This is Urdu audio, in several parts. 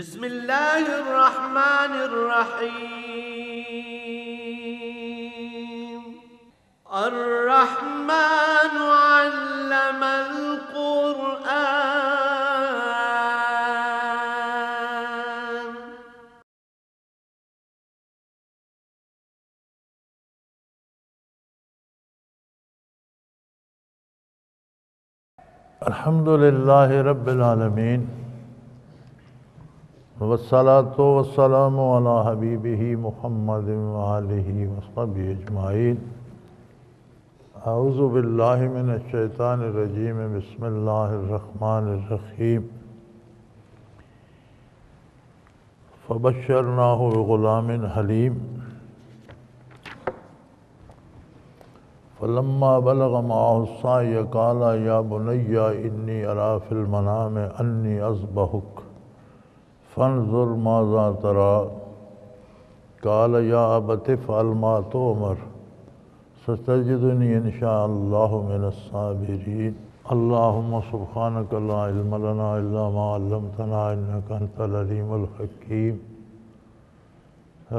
بسم الله الرحمن الرحيم الرحمن علم القرآن الحمد لله رب العالمين والصلاة والسلام على حبيبه محمد وآله وصحبه أجمعين أعوذ بالله من الشيطان الرجيم بسم الله الرحمن الرحيم فبشرناه بغلام حليم فلما بلغ معه السعي قال يا بني إني أرى في المنام أني أصبحك فنظر ماذا ترا قال یا ابتف علما تو عمر ستجدنی انشاء اللہ من الصابرین اللہم سبحانک اللہ علم لنا اللہ ما علمتنا انکا انتا لذیم الحکیم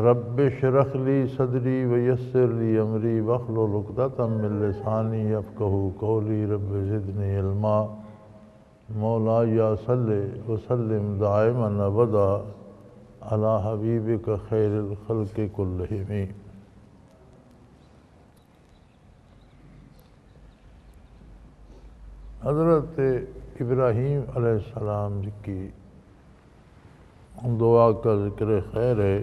رب شرخ لی صدری ویسر لی امری وخلو لکتتا من لسانی افکہو کولی رب زدنی علمہ مولا یا صلی دائم البدا اللہ حبیب کا خیر الخلق کلہمی حضرت ابراہیم علیہ السلام کی دعا کا ذکر خیر ہے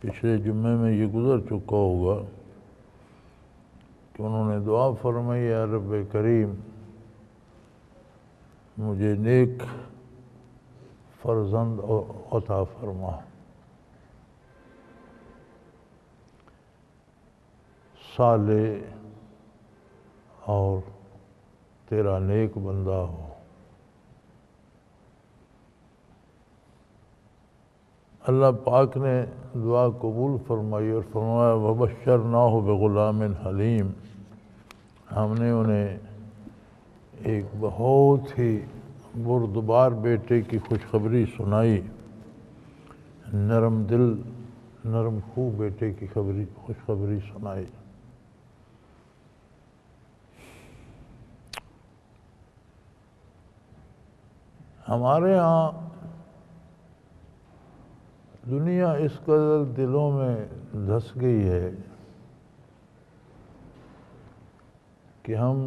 پچھلے جمعے میں یہ گزر چکا ہوگا کہ انہوں نے دعا فرمائی رب کریم مجھے نیک فرزند عطا فرما صالح اور تیرا نیک بندہ ہو اللہ پاک نے دعا قبول فرمائی اور فرمایا وبشر نہ ہو بغلام حلیم ہم نے انہیں ایک بہت ہی بردبار بیٹے کی خوشخبری سنائی نرم دل نرم خوب بیٹے کی خبری خوشخبری سنائی ہمارے ہاں دنیا اس قدر دلوں میں دھس گئی ہے کہ ہم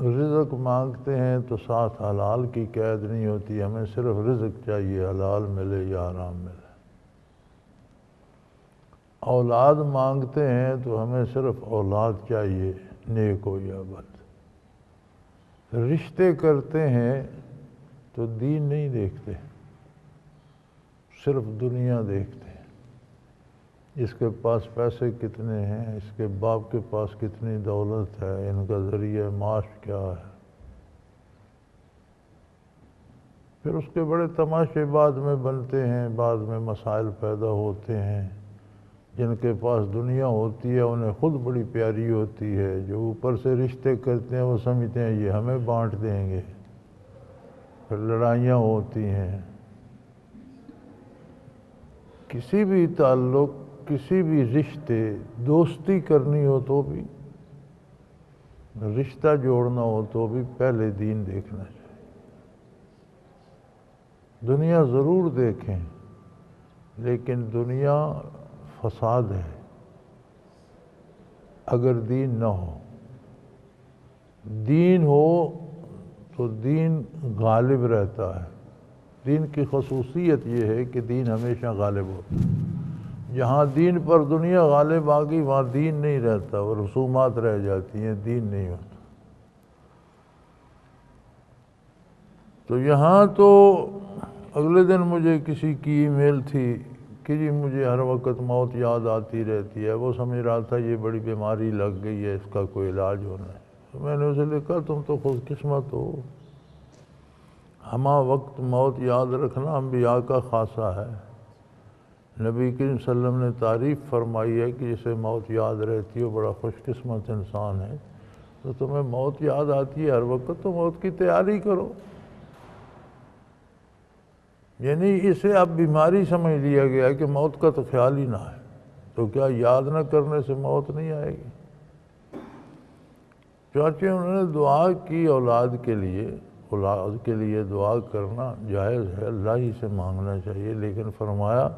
رزق مانگتے ہیں تو ساتھ حلال کی قید نہیں ہوتی ہمیں صرف رزق چاہیے حلال ملے یا حرام ملے اولاد مانگتے ہیں تو ہمیں صرف اولاد چاہیے نیک ہو یا بد رشتے کرتے ہیں تو دین نہیں دیکھتے صرف دنیا دیکھتے اس کے پاس پیسے کتنے ہیں اس کے باپ کے پاس کتنی دولت ہے ان کا ذریعہ معاش کیا ہے پھر اس کے بڑے تماشے بعد میں بنتے ہیں بعد میں مسائل پیدا ہوتے ہیں جن کے پاس دنیا ہوتی ہے انہیں خود بڑی پیاری ہوتی ہے جو اوپر سے رشتے کرتے ہیں وہ سمجھتے ہیں یہ ہمیں بانٹ دیں گے پھر لڑائیاں ہوتی ہیں کسی بھی تعلق کسی بھی رشتے دوستی کرنی ہو تو بھی رشتہ جوڑنا ہو تو بھی پہلے دین دیکھنا چاہیے دنیا ضرور دیکھیں لیکن دنیا فساد ہے اگر دین نہ ہو دین ہو تو دین غالب رہتا ہے دین کی خصوصیت یہ ہے کہ دین ہمیشہ غالب ہوتا ہے جہاں دین پر دنیا غالب غالباقی وہاں دین نہیں رہتا وہ رسومات رہ جاتی ہیں دین نہیں ہوتا تو یہاں تو اگلے دن مجھے کسی کی ای میل تھی کہ جی مجھے ہر وقت موت یاد آتی رہتی ہے وہ سمجھ رہا تھا یہ بڑی بیماری لگ گئی ہے اس کا کوئی علاج ہونا ہے تو میں نے اسے لکھا تم تو خوش قسمت ہو ہمہ وقت موت یاد رکھنا ہم کا خاصہ ہے نبی کریم صلی اللہ علیہ وسلم نے تعریف فرمائی ہے کہ جسے موت یاد رہتی ہو بڑا خوش قسمت انسان ہے تو تمہیں موت یاد آتی ہے ہر وقت تو موت کی تیاری کرو یعنی اسے اب بیماری سمجھ لیا گیا کہ موت کا تو خیال ہی نہ ہے تو کیا یاد نہ کرنے سے موت نہیں آئے گی چاچے انہوں نے دعا کی اولاد کے لیے اولاد کے لیے دعا کرنا جائز ہے اللہ ہی سے مانگنا چاہیے لیکن فرمایا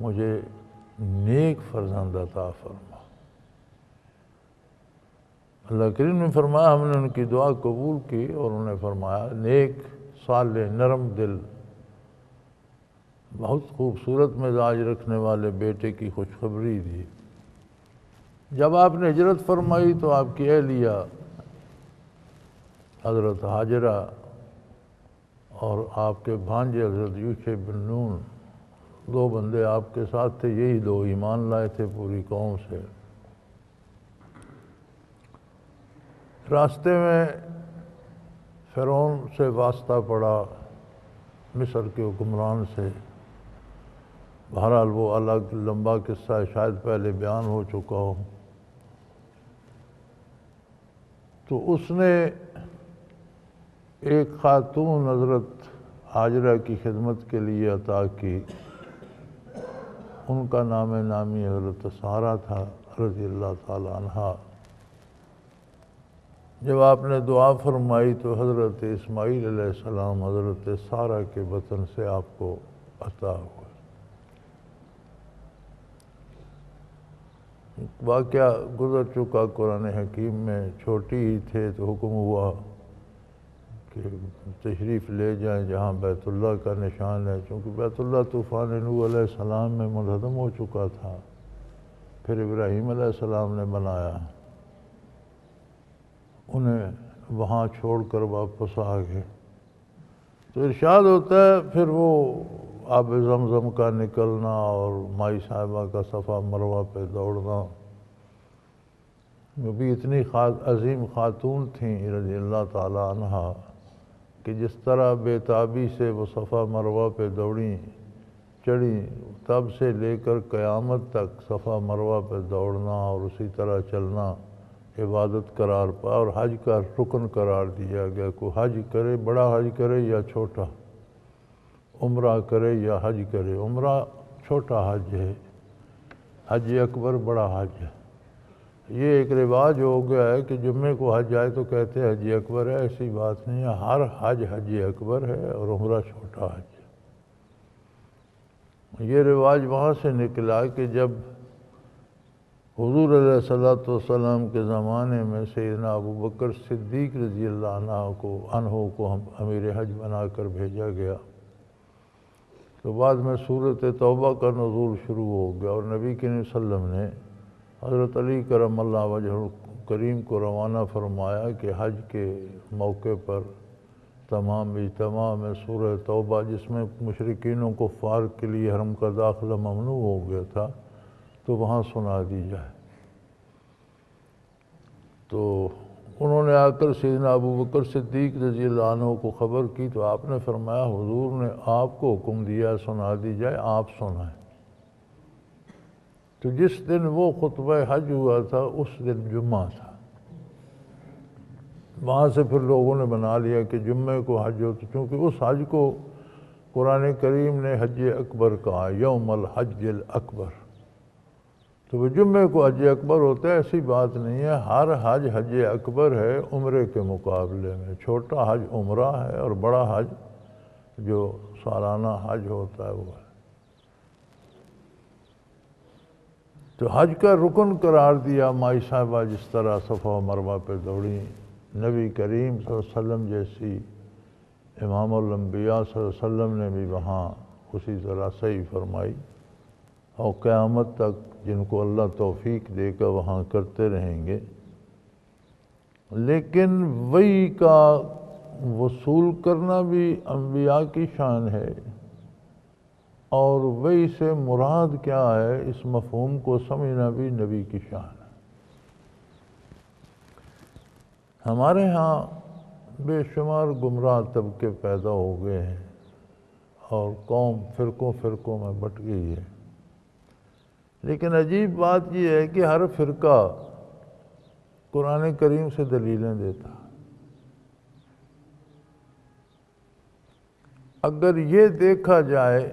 مجھے نیک فرزند عطا فرما اللہ کریم نے فرمایا ہم نے ان کی دعا قبول کی اور انہیں فرمایا نیک صالح نرم دل بہت خوبصورت مزاج رکھنے والے بیٹے کی خوشخبری دی جب آپ نے ہجرت فرمائی تو آپ کی اہلیہ حضرت حاجرہ اور آپ کے بھانجے حضرت بن نون دو بندے آپ کے ساتھ تھے یہی دو ایمان لائے تھے پوری قوم سے راستے میں فرعون سے واسطہ پڑا مصر کے حکمران سے بہرحال وہ الگ لمبا قصہ ہے شاید پہلے بیان ہو چکا ہو تو اس نے ایک خاتون حضرت حاجرہ کی خدمت کے لیے عطا کی ان کا نام نامی حضرت سارہ تھا رضی اللہ تعالیٰ عنہ جب آپ نے دعا فرمائی تو حضرت اسماعیل علیہ السلام حضرت سارہ کے وطن سے آپ کو عطا ہوا واقعہ گزر چکا قرآن حکیم میں چھوٹی ہی تھے تو حکم ہوا کہ تشریف لے جائیں جہاں بیت اللہ کا نشان ہے چونکہ بیت اللہ طوفان نو علیہ السلام میں منہدم ہو چکا تھا پھر ابراہیم علیہ السلام نے بنایا انہیں وہاں چھوڑ کر واپس آ گئے تو ارشاد ہوتا ہے پھر وہ آب زمزم کا نکلنا اور مائی صاحبہ کا صفحہ مروا پہ دوڑنا وہ بھی اتنی خات عظیم خاتون تھیں رضی اللہ تعالیٰ عنہ کہ جس طرح بے تابی سے وہ صفحہ مروہ پہ دوڑیں چڑھیں تب سے لے کر قیامت تک صفحہ مروہ پہ دوڑنا اور اسی طرح چلنا عبادت قرار پا اور حج کا رکن قرار دیا گیا کو حج کرے بڑا حج کرے یا چھوٹا عمرہ کرے یا حج کرے عمرہ چھوٹا حج ہے حج اکبر بڑا حج ہے یہ ایک رواج ہو گیا ہے کہ جمعے کو حج جائے تو کہتے ہیں حج اکبر ہے ایسی بات نہیں ہے ہر حج حج اکبر ہے اور عمرہ چھوٹا حج یہ رواج وہاں سے نکلا کہ جب حضور علیہ صلاۃ والسلام کے زمانے میں سیدنا ابو بکر صدیق رضی اللہ عنہ کو انہوں کو ہم امیر حج بنا کر بھیجا گیا تو بعد میں صورت توبہ کا نزول شروع ہو گیا اور نبی علیہ وسلم نے حضرت علی کرم اللہ وجہ کریم کو روانہ فرمایا کہ حج کے موقع پر تمام اجتماع میں سورہ توبہ جس میں مشرقین و کفار کے لیے حرم کا داخلہ ممنوع ہو گیا تھا تو وہاں سنا دی جائے تو انہوں نے آ کر سیدنا ابو بکر صدیق رضی اللہ عنہ کو خبر کی تو آپ نے فرمایا حضور نے آپ کو حکم دیا سنا دی جائے آپ سنائیں تو جس دن وہ خطبہ حج ہوا تھا اس دن جمعہ تھا وہاں سے پھر لوگوں نے بنا لیا کہ جمعے کو حج ہو تو چونکہ اس حج کو قرآن کریم نے حج اکبر کہا یوم الحج الاکبر تو وہ جمعہ کو حج اکبر ہوتا ہے ایسی بات نہیں ہے ہر حج حج اکبر ہے عمرے کے مقابلے میں چھوٹا حج عمرہ ہے اور بڑا حج جو سالانہ حج ہوتا ہے وہ ہے تو حج کا رکن قرار دیا مائی صاحبہ جس طرح صفحہ و مروہ پہ دوڑیں نبی کریم صلی اللہ علیہ وسلم جیسی امام الانبیاء صلی اللہ علیہ وسلم نے بھی وہاں اسی طرح صحیح فرمائی اور قیامت تک جن کو اللہ توفیق دے کر وہاں کرتے رہیں گے لیکن وہی کا وصول کرنا بھی انبیاء کی شان ہے اور وہی سے مراد کیا ہے اس مفہوم کو سمجھنا بھی نبی کی شان ہے ہمارے ہاں بے شمار گمراہ طبقے پیدا ہو گئے ہیں اور قوم فرقوں فرقوں میں بٹ گئی ہے لیکن عجیب بات یہ ہے کہ ہر فرقہ قرآن کریم سے دلیلیں دیتا اگر یہ دیکھا جائے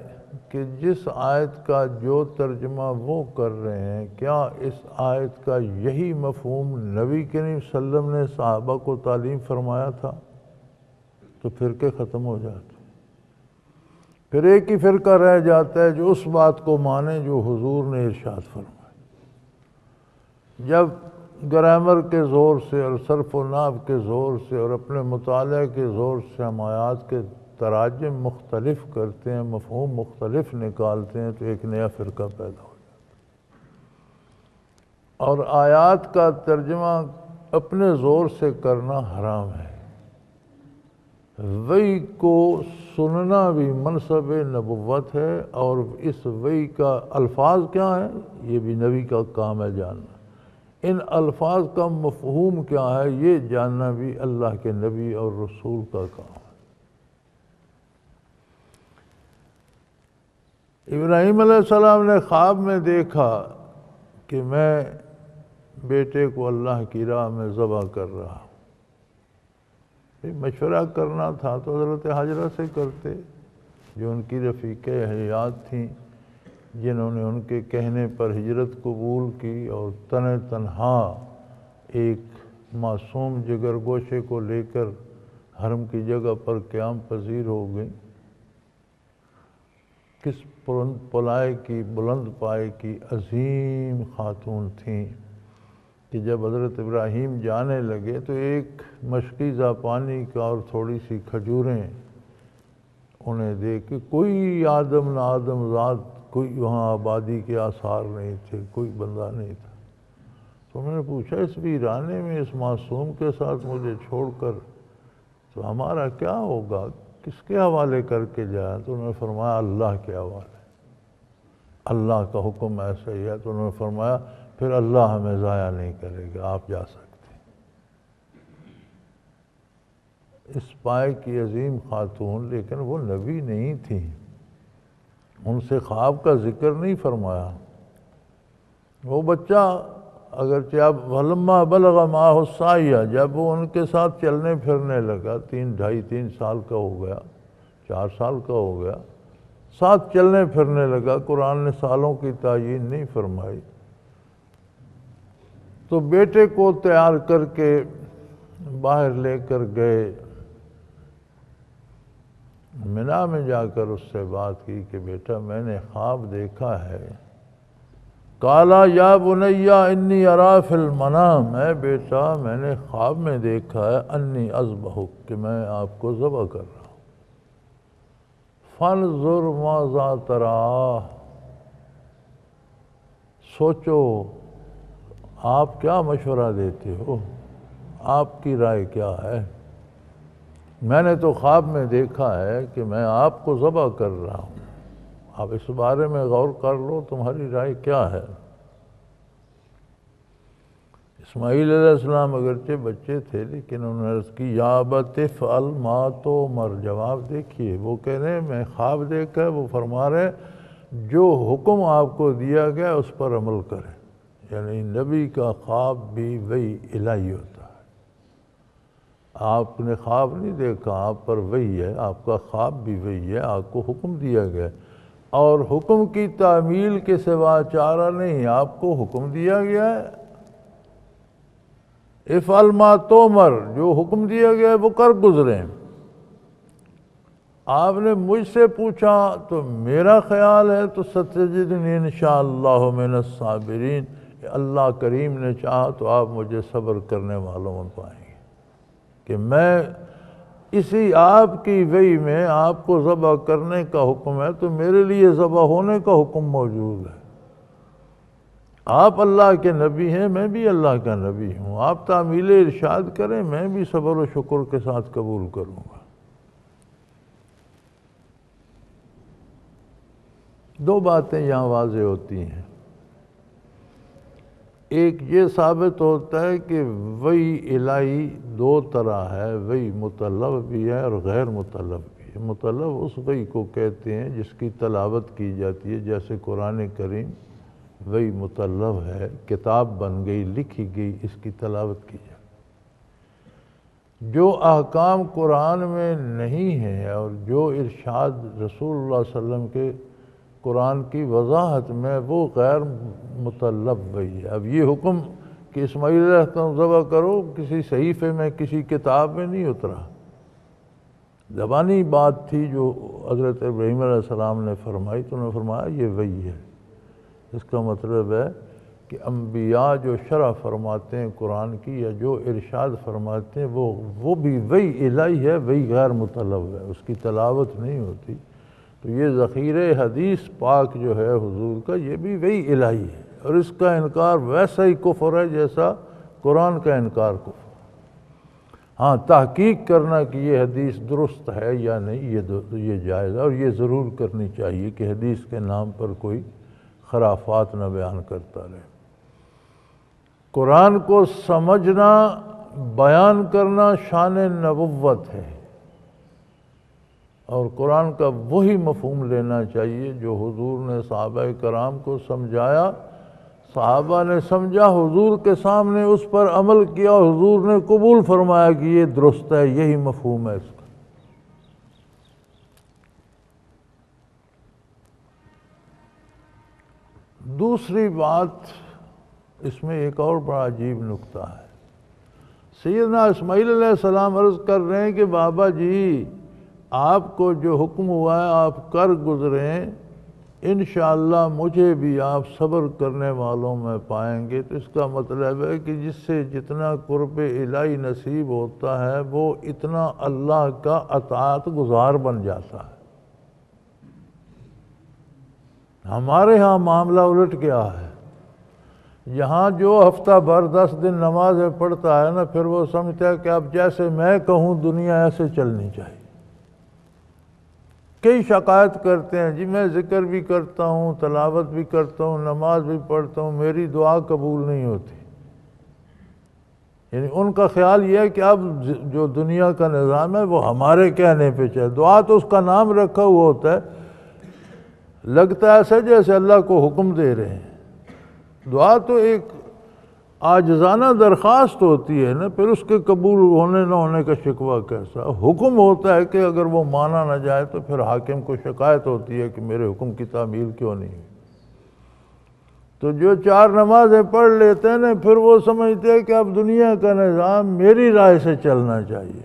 کہ جس آیت کا جو ترجمہ وہ کر رہے ہیں کیا اس آیت کا یہی مفہوم نبی کے اللہ علیہ وسلم نے صحابہ کو تعلیم فرمایا تھا تو فرقے ختم ہو جاتے پھر ایک ہی فرقہ رہ جاتا ہے جو اس بات کو مانے جو حضور نے ارشاد فرمائے جب گرامر کے زور سے اور صرف و ناب کے زور سے اور اپنے مطالعہ کے زور سے ہم آیات کے تراجم مختلف کرتے ہیں مفہوم مختلف نکالتے ہیں تو ایک نیا فرقہ پیدا ہو جاتا اور آیات کا ترجمہ اپنے زور سے کرنا حرام ہے وئی کو سننا بھی منصب نبوت ہے اور اس وئی کا الفاظ کیا ہے یہ بھی نبی کا کام ہے جاننا ان الفاظ کا مفہوم کیا ہے یہ جاننا بھی اللہ کے نبی اور رسول کا کام ہے ابراہیم علیہ السلام نے خواب میں دیکھا کہ میں بیٹے کو اللہ کی راہ میں ذبح کر رہا ہوں مشورہ کرنا تھا تو حضرت حاجرہ سے کرتے جو ان کی رفیق حیات تھیں جنہوں نے ان کے کہنے پر ہجرت قبول کی اور تن تنہا ایک معصوم جگر گوشے کو لے کر حرم کی جگہ پر قیام پذیر ہو گئیں کس بلند پلائے کی بلند پائے کی عظیم خاتون تھیں کہ جب حضرت ابراہیم جانے لگے تو ایک مشکیزہ پانی کا اور تھوڑی سی کھجوریں انہیں دے کے کوئی آدم نہ آدم ذات کوئی وہاں آبادی کے آثار نہیں تھے کوئی بندہ نہیں تھا تو انہوں نے پوچھا اس بھی رانے میں اس معصوم کے ساتھ مجھے چھوڑ کر تو ہمارا کیا ہوگا کس کے حوالے کر کے جایا تو انہوں نے فرمایا اللہ کے حوالے اللہ کا حکم ایسا ہی ہے تو انہوں نے فرمایا پھر اللہ ہمیں ضائع نہیں کرے گا آپ جا سکتے ہیں اس پائے کی عظیم خاتون لیکن وہ نبی نہیں تھیں ان سے خواب کا ذکر نہیں فرمایا وہ بچہ اگرچہ ولما بلغ ماہ سایہ جب وہ ان کے ساتھ چلنے پھرنے لگا تین ڈھائی تین سال کا ہو گیا چار سال کا ہو گیا ساتھ چلنے پھرنے لگا قرآن نے سالوں کی تعین نہیں فرمائی تو بیٹے کو تیار کر کے باہر لے کر گئے منا میں جا کر اس سے بات کی کہ بیٹا میں نے خواب دیکھا ہے کالا یا بنیا انی اراف المنام میں بیٹا میں نے خواب میں دیکھا ہے انی عز کہ میں آپ کو ذبح کر رہا ہوں فن ظرما ترا سوچو آپ کیا مشورہ دیتے ہو آپ کی رائے کیا ہے میں نے تو خواب میں دیکھا ہے کہ میں آپ کو ذبح کر رہا ہوں اب اس بارے میں غور کر لو تمہاری رائے کیا ہے اسماعیل علیہ السلام اگرچہ بچے تھے لیکن انہوں نے عرض کی یا بطف الما تو مر جواب دیکھیے وہ کہہ رہے ہیں میں خواب دیکھا وہ فرما رہے جو حکم آپ کو دیا گیا اس پر عمل کریں یعنی نبی کا خواب بھی وہی الہی ہوتا ہے آپ نے خواب نہیں دیکھا آپ پر وہی ہے آپ کا خواب بھی وہی ہے آپ کو حکم دیا گیا ہے اور حکم کی تعمیل کے سوا چارہ نہیں آپ کو حکم دیا گیا ہے فلما تومر جو حکم دیا گیا ہے وہ کر گزرے آپ نے مجھ سے پوچھا تو میرا خیال ہے تو ستن ان شاء اللہ اللہ کریم نے چاہا تو آپ مجھے صبر کرنے والوں میں پائیں گے کہ میں اسی آپ کی وئی میں آپ کو ذبح کرنے کا حکم ہے تو میرے لیے ذبح ہونے کا حکم موجود ہے آپ اللہ کے نبی ہیں میں بھی اللہ کا نبی ہوں آپ تعمیل ارشاد کریں میں بھی صبر و شکر کے ساتھ قبول کروں گا دو باتیں یہاں واضح ہوتی ہیں ایک یہ ثابت ہوتا ہے کہ وہی الہی دو طرح ہے وہی مطلب بھی ہے اور غیر مطلب بھی ہے مطلب اس وئی کو کہتے ہیں جس کی تلاوت کی جاتی ہے جیسے قرآن کریم وہی مطلب ہے کتاب بن گئی لکھی گئی اس کی تلاوت کی جاتی ہے جو احکام قرآن میں نہیں ہیں اور جو ارشاد رسول اللہ صلی اللہ علیہ وسلم کے قرآن کی وضاحت میں وہ غیر مطلب بھئی ہے اب یہ حکم کہ اسماعیل علیہ السلام ذبح کرو کسی صحیفے میں کسی کتاب میں نہیں اترا زبانی بات تھی جو حضرت ابراہیم علیہ السلام نے فرمائی تو انہوں نے فرمایا یہ وہی ہے اس کا مطلب ہے کہ انبیاء جو شرح فرماتے ہیں قرآن کی یا جو ارشاد فرماتے ہیں وہ وہ بھی وہی الہی ہے وہی غیر مطلب ہے اس کی تلاوت نہیں ہوتی تو یہ ذخیر حدیث پاک جو ہے حضور کا یہ بھی وہی الہی ہے اور اس کا انکار ویسا ہی کفر ہے جیسا قرآن کا انکار کفر ہاں تحقیق کرنا کہ یہ حدیث درست ہے یا نہیں یہ ہے اور یہ ضرور کرنی چاہیے کہ حدیث کے نام پر کوئی خرافات نہ بیان کرتا رہے قرآن کو سمجھنا بیان کرنا شان نبوت ہے اور قرآن کا وہی مفہوم لینا چاہیے جو حضور نے صحابہ کرام کو سمجھایا صحابہ نے سمجھا حضور کے سامنے اس پر عمل کیا حضور نے قبول فرمایا کہ یہ درست ہے یہی مفہوم ہے اس کا دوسری بات اس میں ایک اور بڑا عجیب نقطہ ہے سیدنا اسماعیل علیہ السلام عرض کر رہے ہیں کہ بابا جی آپ کو جو حکم ہوا ہے آپ کر گزریں انشاءاللہ مجھے بھی آپ صبر کرنے والوں میں پائیں گے تو اس کا مطلب ہے کہ جس سے جتنا قرب الہی نصیب ہوتا ہے وہ اتنا اللہ کا اطاعت گزار بن جاتا ہے ہمارے ہاں معاملہ الٹ گیا ہے یہاں جو ہفتہ بھر دس دن نمازیں پڑھتا ہے نا پھر وہ سمجھتا ہے کہ اب جیسے میں کہوں دنیا ایسے چلنی چاہیے کئی شکایت کرتے ہیں جی میں ذکر بھی کرتا ہوں تلاوت بھی کرتا ہوں نماز بھی پڑھتا ہوں میری دعا قبول نہیں ہوتی یعنی ان کا خیال یہ ہے کہ اب جو دنیا کا نظام ہے وہ ہمارے کہنے پہ چاہے دعا تو اس کا نام رکھا ہوا ہوتا ہے لگتا ہے ایسا جیسے اللہ کو حکم دے رہے ہیں دعا تو ایک آجزانہ درخواست ہوتی ہے نا پھر اس کے قبول ہونے نہ ہونے کا شکوہ کیسا حکم ہوتا ہے کہ اگر وہ مانا نہ جائے تو پھر حاکم کو شکایت ہوتی ہے کہ میرے حکم کی تعمیل کیوں نہیں ہے تو جو چار نمازیں پڑھ لیتے ہیں نا پھر وہ سمجھتے ہیں کہ اب دنیا کا نظام میری رائے سے چلنا چاہیے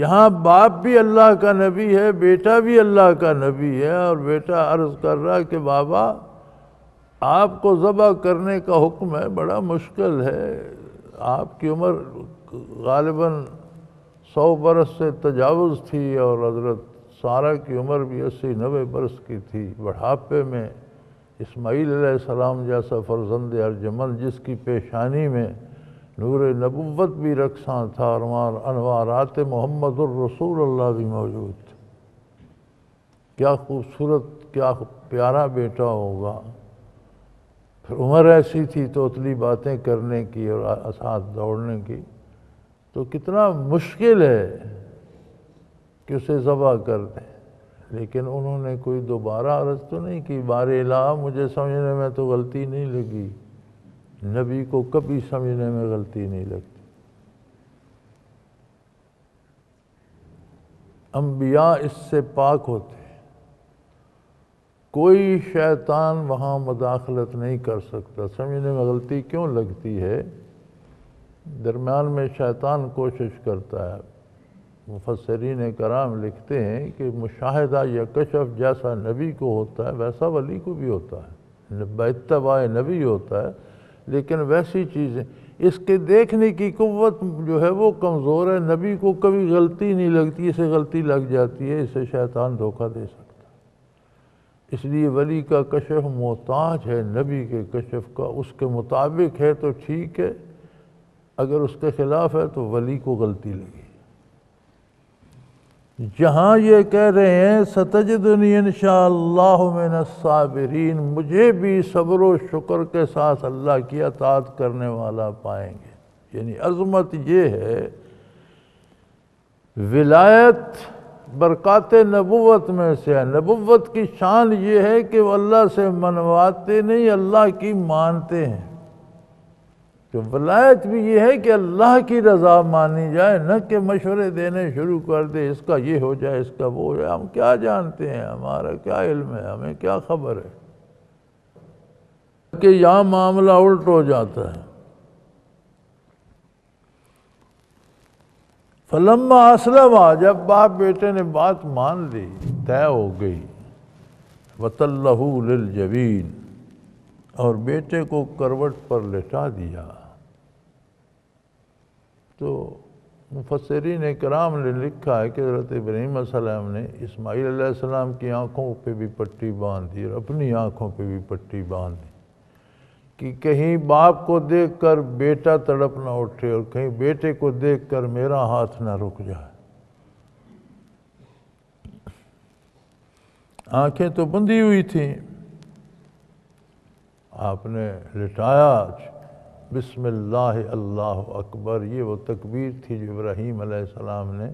یہاں باپ بھی اللہ کا نبی ہے بیٹا بھی اللہ کا نبی ہے اور بیٹا عرض کر رہا کہ بابا آپ کو ذبح کرنے کا حکم ہے بڑا مشکل ہے آپ کی عمر غالباً سو برس سے تجاوز تھی اور حضرت سارا کی عمر بھی اسی نوے برس کی تھی بڑھاپے میں اسماعیل علیہ السلام جیسا فرزند ارجمل جس کی پیشانی میں نور نبوت بھی رقصاں تھا اور انوارات محمد الرسول اللہ بھی موجود تھے کیا خوبصورت کیا پیارا بیٹا ہوگا پھر عمر ایسی تھی تو اتلی باتیں کرنے کی اور ساتھ دوڑنے کی تو کتنا مشکل ہے کہ اسے ذبح کر دیں لیکن انہوں نے کوئی دوبارہ عرض تو نہیں کی بار الہ مجھے سمجھنے میں تو غلطی نہیں لگی نبی کو کبھی سمجھنے میں غلطی نہیں لگتی انبیاء اس سے پاک ہوتے کوئی شیطان وہاں مداخلت نہیں کر سکتا سمجھنے میں غلطی کیوں لگتی ہے درمیان میں شیطان کوشش کرتا ہے مفسرین کرام لکھتے ہیں کہ مشاہدہ یا کشف جیسا نبی کو ہوتا ہے ویسا ولی کو بھی ہوتا ہے یعنی اتباع نبی ہوتا ہے لیکن ویسی چیزیں اس کے دیکھنے کی قوت جو ہے وہ کمزور ہے نبی کو کبھی غلطی نہیں لگتی اسے غلطی لگ جاتی ہے اسے شیطان دھوکہ دے سکتا ہے اس لیے ولی کا کشف محتاج ہے نبی کے کشف کا اس کے مطابق ہے تو ٹھیک ہے اگر اس کے خلاف ہے تو ولی کو غلطی لگی جہاں یہ کہہ رہے ہیں ستجدنی انشاءاللہ من الصابرین مجھے بھی صبر و شکر کے ساتھ اللہ کی اطاعت کرنے والا پائیں گے یعنی عظمت یہ ہے ولایت برکات نبوت میں سے ہے نبوت کی شان یہ ہے کہ وہ اللہ سے منواتے نہیں اللہ کی مانتے ہیں تو ولایت بھی یہ ہے کہ اللہ کی رضا مانی جائے نہ کہ مشورے دینے شروع کر دے اس کا یہ ہو جائے اس کا وہ ہو جائے ہم کیا جانتے ہیں ہمارا کیا علم ہے ہمیں کیا خبر ہے کہ یہاں معاملہ الٹ ہو جاتا ہے فلما اسلم جب باپ بیٹے نے بات مان لی طے ہو گئی وط اللہ جبین اور بیٹے کو کروٹ پر لٹا دیا تو مفسرین کرام نے لکھا ہے کہ حضرت ابراہیم علیہ السلام نے اسماعیل علیہ السلام کی آنکھوں پہ بھی پٹی باندھ دی اور اپنی آنکھوں پہ بھی پٹی باندھ دی کہ کہیں باپ کو دیکھ کر بیٹا تڑپ نہ اٹھے اور کہیں بیٹے کو دیکھ کر میرا ہاتھ نہ رک جائے آنکھیں تو بندی ہوئی تھیں آپ نے لٹایا بسم اللہ اللہ اکبر یہ وہ تکبیر تھی جو ابراہیم علیہ السلام نے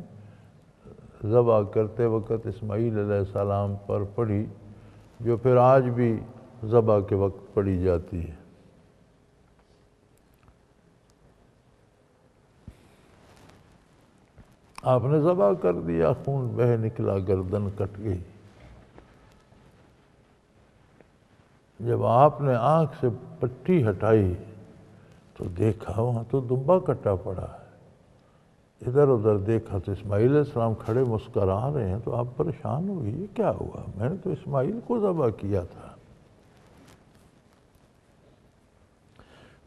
ذبح کرتے وقت اسماعیل علیہ السلام پر پڑھی جو پھر آج بھی ذبح کے وقت پڑھی جاتی ہے آپ نے ذبح کر دیا خون بہ نکلا گردن کٹ گئی جب آپ نے آنکھ سے پٹی ہٹائی تو دیکھا وہاں تو دبا کٹا پڑا ہے ادھر ادھر دیکھا تو اسماعیل علیہ السلام کھڑے مسکر آ رہے ہیں تو آپ پریشان ہوئی یہ کیا ہوا میں نے تو اسماعیل کو ذبح کیا تھا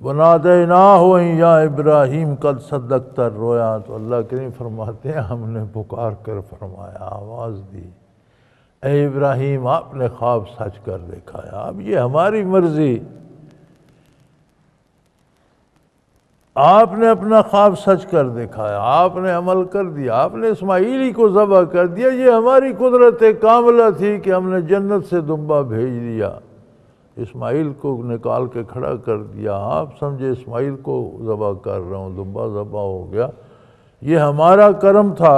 بنا دینا ہوئیں ابراہیم کل صدق تر رویا تو اللہ کریم فرماتے ہیں ہم نے پکار کر فرمایا آواز دی اے ابراہیم آپ نے خواب سچ کر دکھایا اب یہ ہماری مرضی آپ نے اپنا خواب سچ کر دکھایا آپ نے عمل کر دیا آپ نے اسماعیلی کو ذبح کر دیا یہ ہماری قدرت کاملہ تھی کہ ہم نے جنت سے دمبا بھیج دیا اسماعیل کو نکال کے کھڑا کر دیا آپ سمجھے اسماعیل کو ذبح کر رہا ہوں دبا ذبح ہو گیا یہ ہمارا کرم تھا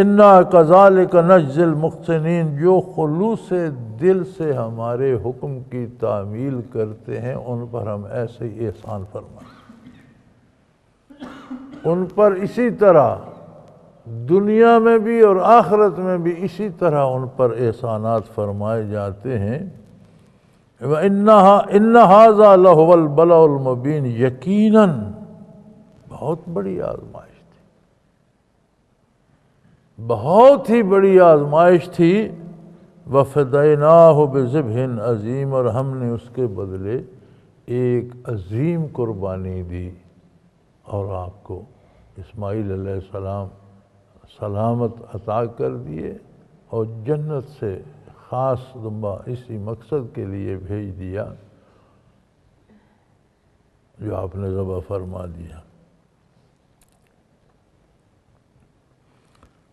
انا قَذَالِكَ نَجْزِ الْمُقْسِنِينَ جو خلوص سے دل سے ہمارے حکم کی تعمیل کرتے ہیں ان پر ہم ایسے ہی احسان فرمائیں ان پر اسی طرح دنیا میں بھی اور آخرت میں بھی اسی طرح ان پر احسانات فرمائے جاتے ہیں لہو البلا المبین یقیناً بہت بڑی آزمائش تھی بہت ہی بڑی آزمائش تھی وَفَدَيْنَاهُ نا بظب اور ہم نے اس کے بدلے ایک عظیم قربانی دی اور آپ کو اسماعیل علیہ السلام سلامت عطا کر دیے اور جنت سے خاص لمبا اسی مقصد کے لیے بھیج دیا جو آپ نے ذبح فرما دیا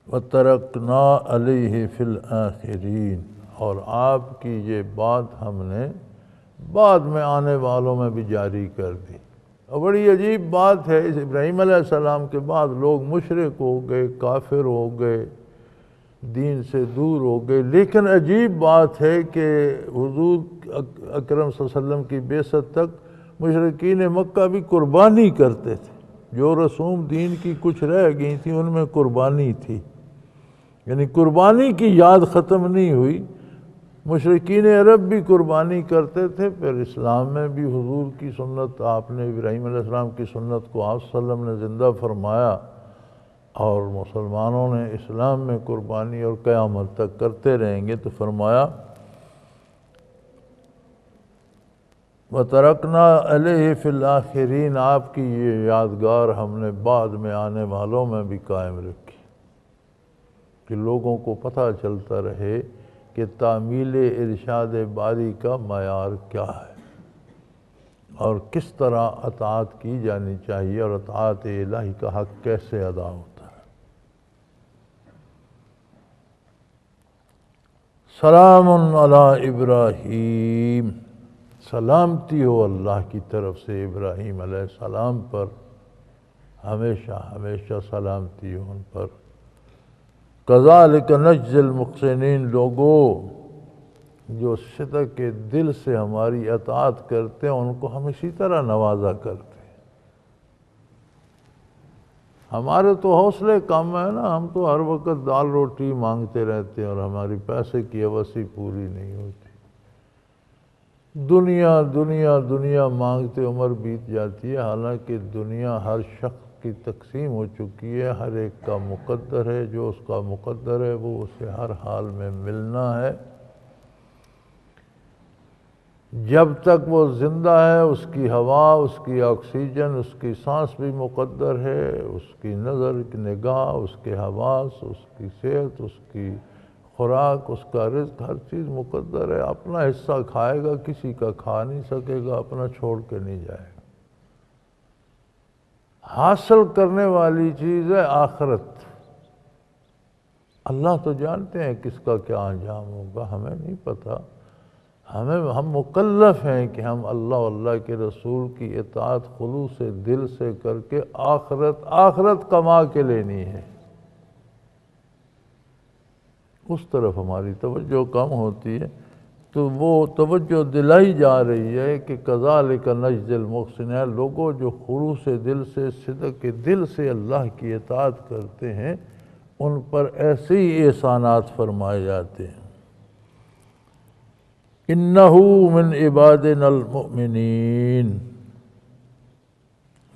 بترک نا فِي الْآخِرِينَ اور آپ کی یہ بات ہم نے بعد میں آنے والوں میں بھی جاری کر دی اور بڑی عجیب بات ہے اس ابراہیم علیہ السلام کے بعد لوگ مشرق ہو گئے کافر ہو گئے دین سے دور ہو گئے لیکن عجیب بات ہے کہ حضور اکرم صلی اللہ علیہ وسلم کی بیست تک مشرقین مکہ بھی قربانی کرتے تھے جو رسوم دین کی کچھ رہ گئی تھی ان میں قربانی تھی یعنی قربانی کی یاد ختم نہیں ہوئی مشرقین عرب بھی قربانی کرتے تھے پھر اسلام میں بھی حضور کی سنت آپ نے ابراہیم علیہ السلام کی سنت کو آپ صلی اللہ علیہ وسلم نے زندہ فرمایا اور مسلمانوں نے اسلام میں قربانی اور قیامت تک کرتے رہیں گے تو فرمایا بترکنہ علیہ الآخرین آپ کی یہ یادگار ہم نے بعد میں آنے والوں میں بھی قائم رکھی کہ لوگوں کو پتہ چلتا رہے کہ تعمیل ارشاد باری کا معیار کیا ہے اور کس طرح اطاعت کی جانی چاہیے اور اطاعت الہی کا حق کیسے ادا ہو سلام علی ابراہیم سلامتی ہو اللہ کی طرف سے ابراہیم علیہ السلام پر ہمیشہ ہمیشہ سلامتی ہو ان پر کزا نجز المقسنین لوگوں جو صدق کے دل سے ہماری اطاعت کرتے ہیں ان کو ہم اسی طرح نوازا ہیں ہمارے تو حوصلے کم ہیں نا ہم تو ہر وقت دال روٹی مانگتے رہتے ہیں اور ہماری پیسے کی عوصی پوری نہیں ہوتی دنیا دنیا دنیا مانگتے عمر بیت جاتی ہے حالانکہ دنیا ہر شخص کی تقسیم ہو چکی ہے ہر ایک کا مقدر ہے جو اس کا مقدر ہے وہ اسے ہر حال میں ملنا ہے جب تک وہ زندہ ہے اس کی ہوا اس کی آکسیجن اس کی سانس بھی مقدر ہے اس کی نظر کی نگاہ اس کے حواس اس کی صحت اس کی خوراک اس کا رزق ہر چیز مقدر ہے اپنا حصہ کھائے گا کسی کا کھا نہیں سکے گا اپنا چھوڑ کے نہیں جائے گا حاصل کرنے والی چیز ہے آخرت اللہ تو جانتے ہیں کس کا کیا انجام ہوگا ہمیں نہیں پتہ ہمیں ہم مکلف ہیں کہ ہم اللہ اللہ کے رسول کی اطاعت خلوص دل سے کر کے آخرت آخرت کما کے لینی ہے اس طرف ہماری توجہ کم ہوتی ہے تو وہ توجہ دلائی جا رہی ہے کہ کزال کا نجد مخسن ہے لوگوں جو خلوص دل سے صدق دل سے اللہ کی اطاعت کرتے ہیں ان پر ایسے ہی احسانات فرمائے جاتے ہیں من المؤمنین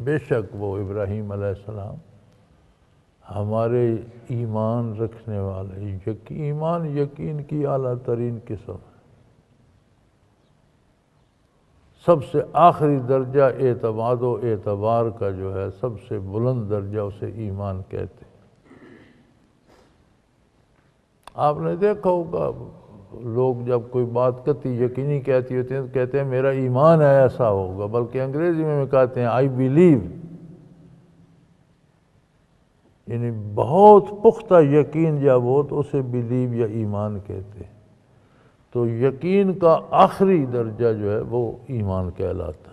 بے شک وہ ابراہیم علیہ السلام ہمارے ایمان رکھنے والے ایمان یقین کی اعلیٰ ترین قسم ہے سب سے آخری درجہ اعتباد و اعتبار کا جو ہے سب سے بلند درجہ اسے ایمان کہتے ہیں آپ نے دیکھا ہوگا لوگ جب کوئی بات کتی یقینی کہتی ہوتے ہیں تو کہتے ہیں میرا ایمان ہے ایسا ہوگا بلکہ انگریزی میں کہتے ہیں آئی بلیو یعنی بہت پختہ یقین یا ہو تو اسے بلیو یا ایمان کہتے ہیں تو یقین کا آخری درجہ جو ہے وہ ایمان کہلاتا ہے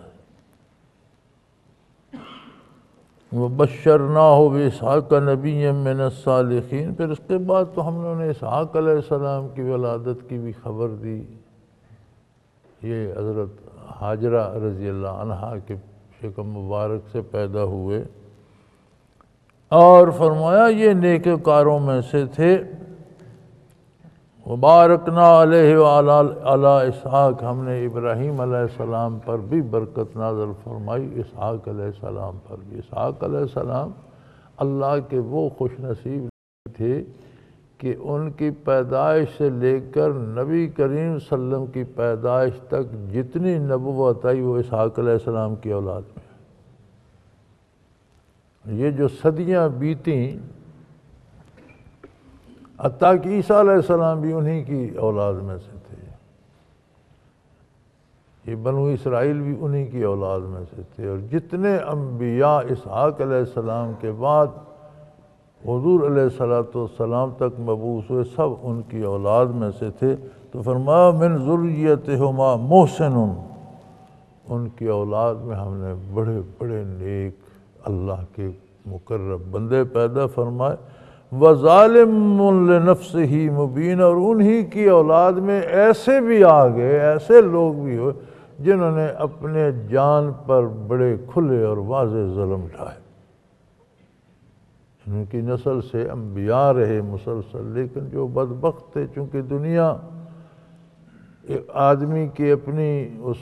وہ بِإِسْحَاقَ نَبِيًّا نبی امن پھر اس کے بعد تو ہم نے اسحاق علیہ السلام کی ولادت کی بھی خبر دی یہ حضرت حاجرہ رضی اللہ عنہ کے شکم مبارک سے پیدا ہوئے اور فرمایا یہ نیک کاروں میں سے تھے وبارکنا علیہ علیہ اسحاق ہم نے ابراہیم علیہ السلام پر بھی برکت نازل فرمائی اسحاق علیہ السلام پر بھی اسحاق علیہ السلام اللہ کے وہ خوش نصیب تھے کہ ان کی پیدائش سے لے کر نبی کریم صلی اللہ علیہ وسلم کی پیدائش تک جتنی نبوت آئی وہ اسحاق علیہ السلام کی اولاد میں یہ جو صدیاں بیتیں حتیٰ کہ عیسیٰ علیہ السلام بھی انہی کی اولاد میں سے تھے یہ بنو اسرائیل بھی انہی کی اولاد میں سے تھے اور جتنے انبیاء اسحاق علیہ السلام کے بعد حضور علیہ السلام والسلام السلام تک مبوس ہوئے سب ان کی اولاد میں سے تھے تو فرما من ذریتہما محسن ان کی اولاد میں ہم نے بڑے بڑے نیک اللہ کے مقرب بندے پیدا فرمائے وظالمنفس ہی مبین اور انہی کی اولاد میں ایسے بھی آ گئے ایسے لوگ بھی ہوئے جنہوں نے اپنے جان پر بڑے کھلے اور واضح ظلم اٹھائے ان کی نسل سے انبیاء رہے مسلسل لیکن جو بدبخت تھے چونکہ دنیا آدمی کی اپنی اس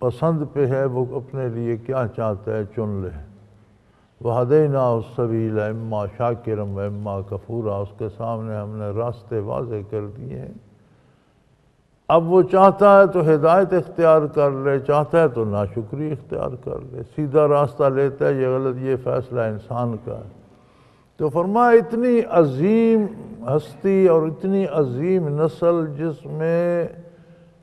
پسند پہ ہے وہ اپنے لیے کیا چاہتا ہے چن لے ہیں وَحَدَيْنَا السَّبِيلَ اِمَّا اماں شاکرم اماں اس کے سامنے ہم نے راستے واضح کر دیے اب وہ چاہتا ہے تو ہدایت اختیار کر لے چاہتا ہے تو ناشکری اختیار کر لے سیدھا راستہ لیتا ہے یہ غلط یہ فیصلہ انسان کا ہے تو فرما اتنی عظیم ہستی اور اتنی عظیم نسل جس میں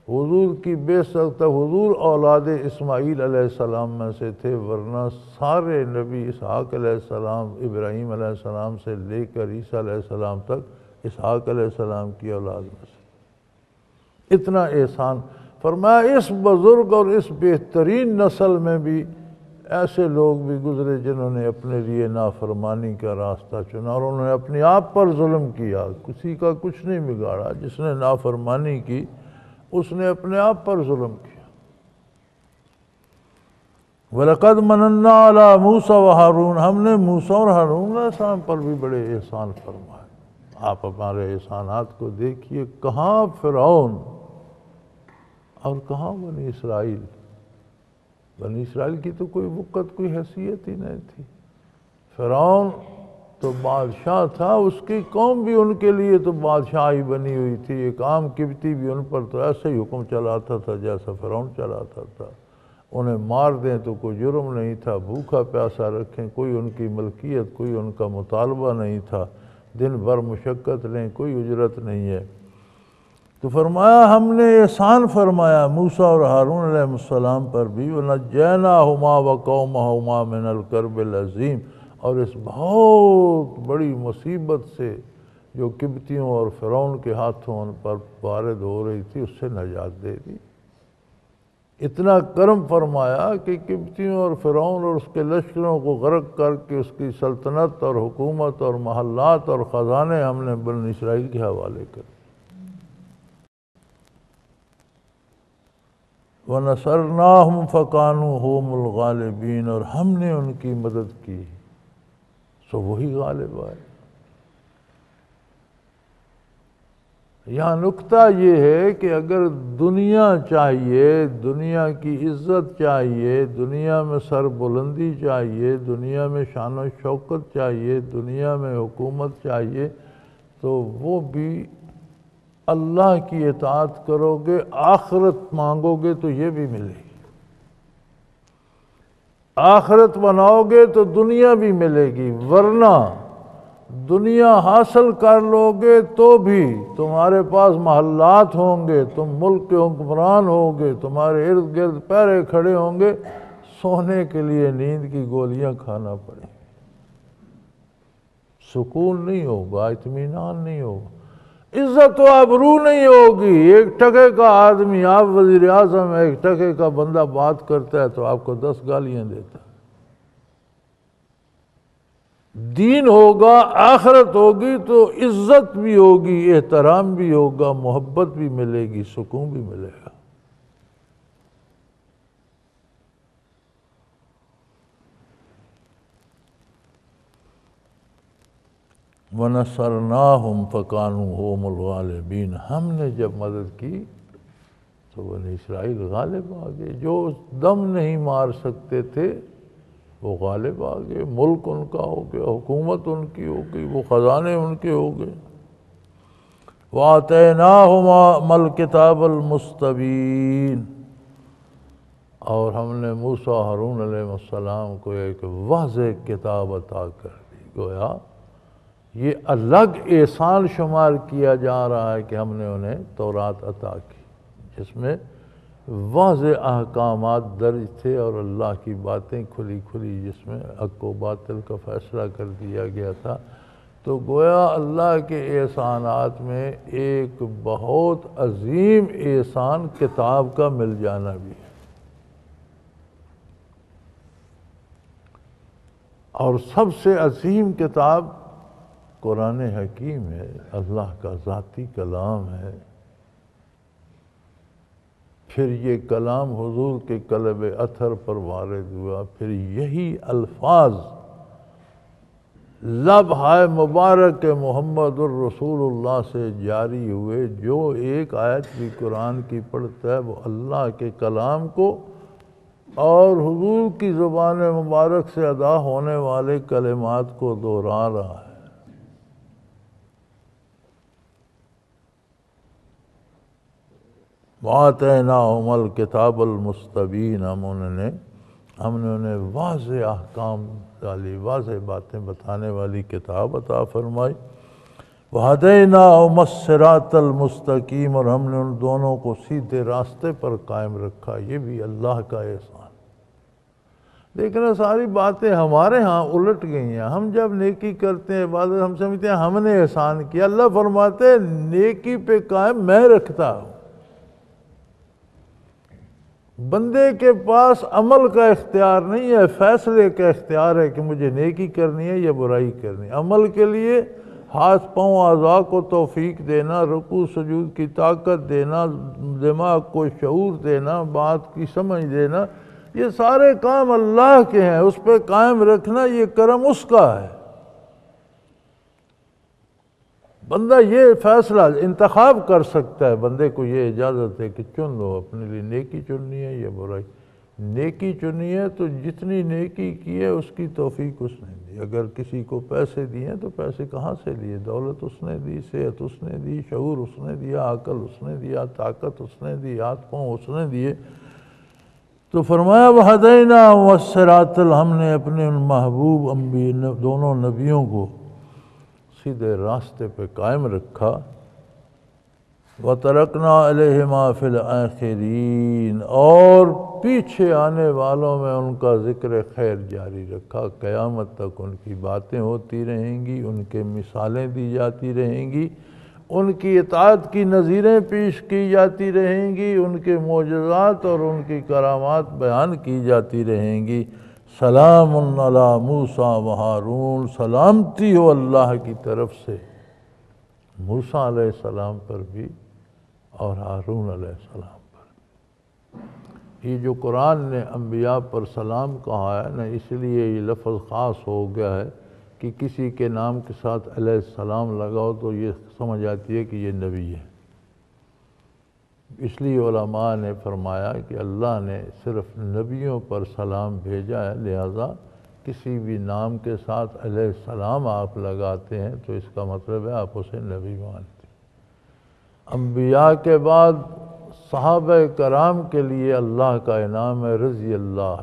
حضور کی بے سکتا حضور اولاد اسماعیل علیہ السلام میں سے تھے ورنہ سارے نبی اسحاق علیہ السلام ابراہیم علیہ السلام سے لے کر عیسیٰ علیہ السلام تک اسحاق علیہ السلام کی اولاد میں سے اتنا احسان فرمایا اس بزرگ اور اس بہترین نسل میں بھی ایسے لوگ بھی گزرے جنہوں نے اپنے لیے نافرمانی کا راستہ چنا اور انہوں نے اپنے آپ پر ظلم کیا کسی کا کچھ نہیں بگاڑا جس نے نافرمانی کی اس نے اپنے آپ پر ظلم کیا ولقد مُوسَى وَحَارُونَ ہم نے اور علیہ السلام پر بھی بڑے احسان فرمائے آپ ہمارے احسانات کو دیکھیے کہاں فرعون اور کہاں بنی اسرائیل بنی اسرائیل کی تو کوئی وقت کوئی حیثیت ہی نہیں تھی فرعون تو بادشاہ تھا اس کی قوم بھی ان کے لیے تو بادشاہ ہی بنی ہوئی تھی ایک عام کبتی بھی ان پر تو ایسے ہی حکم چلاتا تھا جیسا فرون چلاتا تھا انہیں مار دیں تو کوئی جرم نہیں تھا بھوکا پیاسا رکھیں کوئی ان کی ملکیت کوئی ان کا مطالبہ نہیں تھا دن بھر مشقت لیں کوئی اجرت نہیں ہے تو فرمایا ہم نے احسان فرمایا موسیٰ اور ہارون علیہ السلام پر بھی وہ هُمَا جینا ہما و قوم اور اس بہت بڑی مصیبت سے جو قبطیوں اور فرعون کے ہاتھوں ان پر وارد ہو رہی تھی اس سے نجات دے دی اتنا کرم فرمایا کہ قبطیوں اور فرعون اور اس کے لشکروں کو غرق کر کے اس کی سلطنت اور حکومت اور محلات اور خزانے ہم نے بن اسرائیل کے حوالے کر وَنَصَرْنَاهُمْ فَقَانُوا هُمُ الْغَالِبِينَ اور ہم نے ان کی مدد کی سو وہی غالب آئے یہاں نقطہ یہ ہے کہ اگر دنیا چاہیے دنیا کی عزت چاہیے دنیا میں سر بلندی چاہیے دنیا میں شان و شوکت چاہیے دنیا میں حکومت چاہیے تو وہ بھی اللہ کی اطاعت کرو گے آخرت مانگو گے تو یہ بھی ملے گی آخرت بناؤ گے تو دنیا بھی ملے گی ورنہ دنیا حاصل کر لو گے تو بھی تمہارے پاس محلات ہوں گے تم ملک کے حکمران ہوگے تمہارے ارد گرد پیرے کھڑے ہوں گے سونے کے لیے نیند کی گولیاں کھانا پڑے سکون نہیں ہوگا اطمینان نہیں ہوگا عزت و عبرو نہیں ہوگی ایک ٹکے کا آدمی آپ وزیر اعظم ایک ٹکے کا بندہ بات کرتا ہے تو آپ کو دس گالیاں دیتا ہے دین ہوگا آخرت ہوگی تو عزت بھی ہوگی احترام بھی ہوگا محبت بھی ملے گی سکون بھی ملے گا وَنَصَرْنَاهُمْ فَقَانُوا هُمُ فکانو ہوم الغالبین ہم نے جب مدد کی تو وہ اسرائیل غالب آ گئے جو دم نہیں مار سکتے تھے وہ غالب آ گئے ملک ان کا ہو گیا حکومت ان کی ہو گئی وہ خزانے ان کے ہو گئے وَآتَيْنَاهُمَا مَلْكِتَابَ الْمُسْتَبِينَ المستبین اور ہم نے موسیٰ حرون علیہ السلام کو ایک واضح کتاب عطا کر دی گویا یہ الگ احسان شمار کیا جا رہا ہے کہ ہم نے انہیں تورات عطا کی جس میں واضح احکامات درج تھے اور اللہ کی باتیں کھلی کھلی جس میں حق و باطل کا فیصلہ کر دیا گیا تھا تو گویا اللہ کے احسانات میں ایک بہت عظیم احسان کتاب کا مل جانا بھی ہے اور سب سے عظیم کتاب قرآن حکیم ہے اللہ کا ذاتی کلام ہے پھر یہ کلام حضور کے قلب اثر پر وارد ہوا پھر یہی الفاظ لب ہائے مبارک محمد الرسول اللہ سے جاری ہوئے جو ایک آیت بھی قرآن کی پڑھتا ہے وہ اللہ کے کلام کو اور حضور کی زبان مبارک سے ادا ہونے والے کلمات کو دہرا رہا ہے واط عمل کتاب المستبین ہم انہوں نے ہم نے انہیں واضح احکام ڈالی واضح باتیں بتانے والی کتاب عطا فرمائی واضح مسرات المستقیم اور ہم نے ان دونوں کو سیدھے راستے پر قائم رکھا یہ بھی اللہ کا احسان لیکن ساری باتیں ہمارے ہاں الٹ گئی ہیں ہم جب نیکی کرتے ہیں عبادت ہم سمجھتے ہیں ہم نے احسان کیا اللہ فرماتے نیکی پہ قائم میں رکھتا ہوں بندے کے پاس عمل کا اختیار نہیں ہے فیصلے کا اختیار ہے کہ مجھے نیکی کرنی ہے یا برائی کرنی ہے عمل کے لیے ہاتھ پاؤں آزا کو توفیق دینا رکو سجود کی طاقت دینا دماغ کو شعور دینا بات کی سمجھ دینا یہ سارے کام اللہ کے ہیں اس پہ قائم رکھنا یہ کرم اس کا ہے بندہ یہ فیصلہ انتخاب کر سکتا ہے بندے کو یہ اجازت ہے کہ چن لو اپنے لیے نیکی چننی ہے یہ برائی نیکی چنی ہے تو جتنی نیکی کی ہے اس کی توفیق اس نے دی اگر کسی کو پیسے دیے ہیں تو پیسے کہاں سے لیے دولت اس نے دی صحت اس نے دی شعور اس نے دیا عقل اس نے دیا طاقت اس نے دی ہاتھ اس نے دیے تو فرمایا بحدینہ وسرات الحم نے اپنے ان محبوب امبی دونوں نبیوں کو سیدھے راستے پہ قائم رکھا بترکنا الما فل آخری اور پیچھے آنے والوں میں ان کا ذکر خیر جاری رکھا قیامت تک ان کی باتیں ہوتی رہیں گی ان کے مثالیں دی جاتی رہیں گی ان کی اطاعت کی نظیریں پیش کی جاتی رہیں گی ان کے معجزات اور ان کی کرامات بیان کی جاتی رہیں گی سلام موسیٰ موسا حارون سلامتی ہو اللہ کی طرف سے موسا علیہ السلام پر بھی اور ہارون علیہ السلام پر بھی یہ جو قرآن نے انبیاء پر سلام کہا ہے نا اس لیے یہ لفظ خاص ہو گیا ہے کہ کسی کے نام کے ساتھ علیہ السلام لگاؤ تو یہ سمجھ آتی ہے کہ یہ نبی ہے اس لیے علماء نے فرمایا کہ اللہ نے صرف نبیوں پر سلام بھیجا ہے لہٰذا کسی بھی نام کے ساتھ علیہ السلام آپ لگاتے ہیں تو اس کا مطلب ہے آپ اسے نبی مانتے ہیں انبیاء کے بعد صحابہ کرام کے لیے اللہ کا انعام ہے رضی اللہ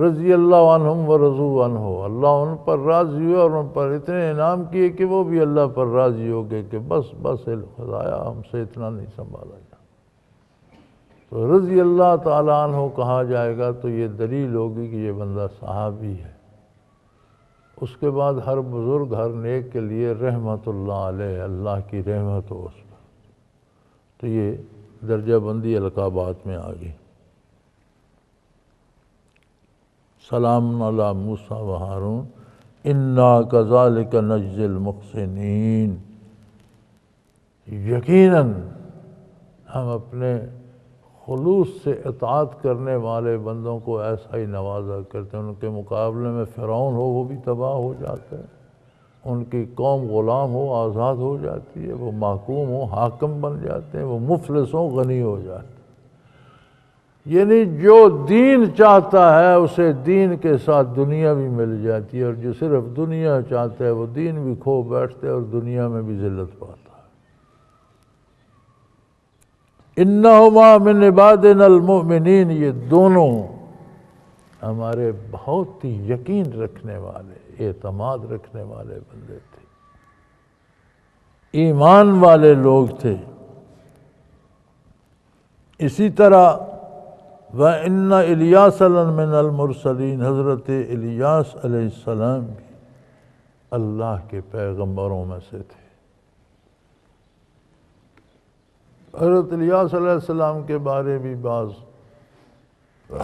رضی اللہ عنہم و رضو عنہ اللہ ان پر راضی ہوئے اور ان پر اتنے انعام کیے کہ وہ بھی اللہ پر راضی ہو گئے کہ بس بس الخایہ ہم سے اتنا نہیں سنبھالا جا تو رضی اللہ تعالیٰ عنہ کہا جائے گا تو یہ دلیل ہوگی کہ یہ بندہ صحابی ہے اس کے بعد ہر بزرگ ہر نیک کے لیے رحمت اللہ علیہ اللہ کی رحمت ہو اس پر تو یہ درجہ بندی القابات میں آ گئی سلام علی موسیٰ و انا اِنَّا ق نَجْزِ الْمُقْسِنِينَ یقیناً ہم اپنے خلوص سے اطاعت کرنے والے بندوں کو ایسا ہی نوازا کرتے ہیں ان کے مقابلے میں فرعون ہو وہ بھی تباہ ہو جاتے ہیں ان کی قوم غلام ہو آزاد ہو جاتی ہے وہ محکوم ہو حاکم بن جاتے ہیں وہ مفلس ہو غنی ہو جاتے ہیں یعنی جو دین چاہتا ہے اسے دین کے ساتھ دنیا بھی مل جاتی ہے اور جو صرف دنیا چاہتا ہے وہ دین بھی کھو بیٹھتے اور دنیا میں بھی ذلت پاتا ہے مِنْ عِبَادِنَ الْمُؤْمِنِينَ یہ دونوں ہمارے بہت ہی یقین رکھنے والے اعتماد رکھنے والے بندے تھے ایمان والے لوگ تھے اسی طرح الْمُرْسَلِينَ ان الیاس صََََََََََََََََََََََََََََََََََََََََََََََََََ المرسلین بھی اللہ کے پیغمبروں میں سے تھے حضرت الیاس علیہ السلام کے بارے بھی بعض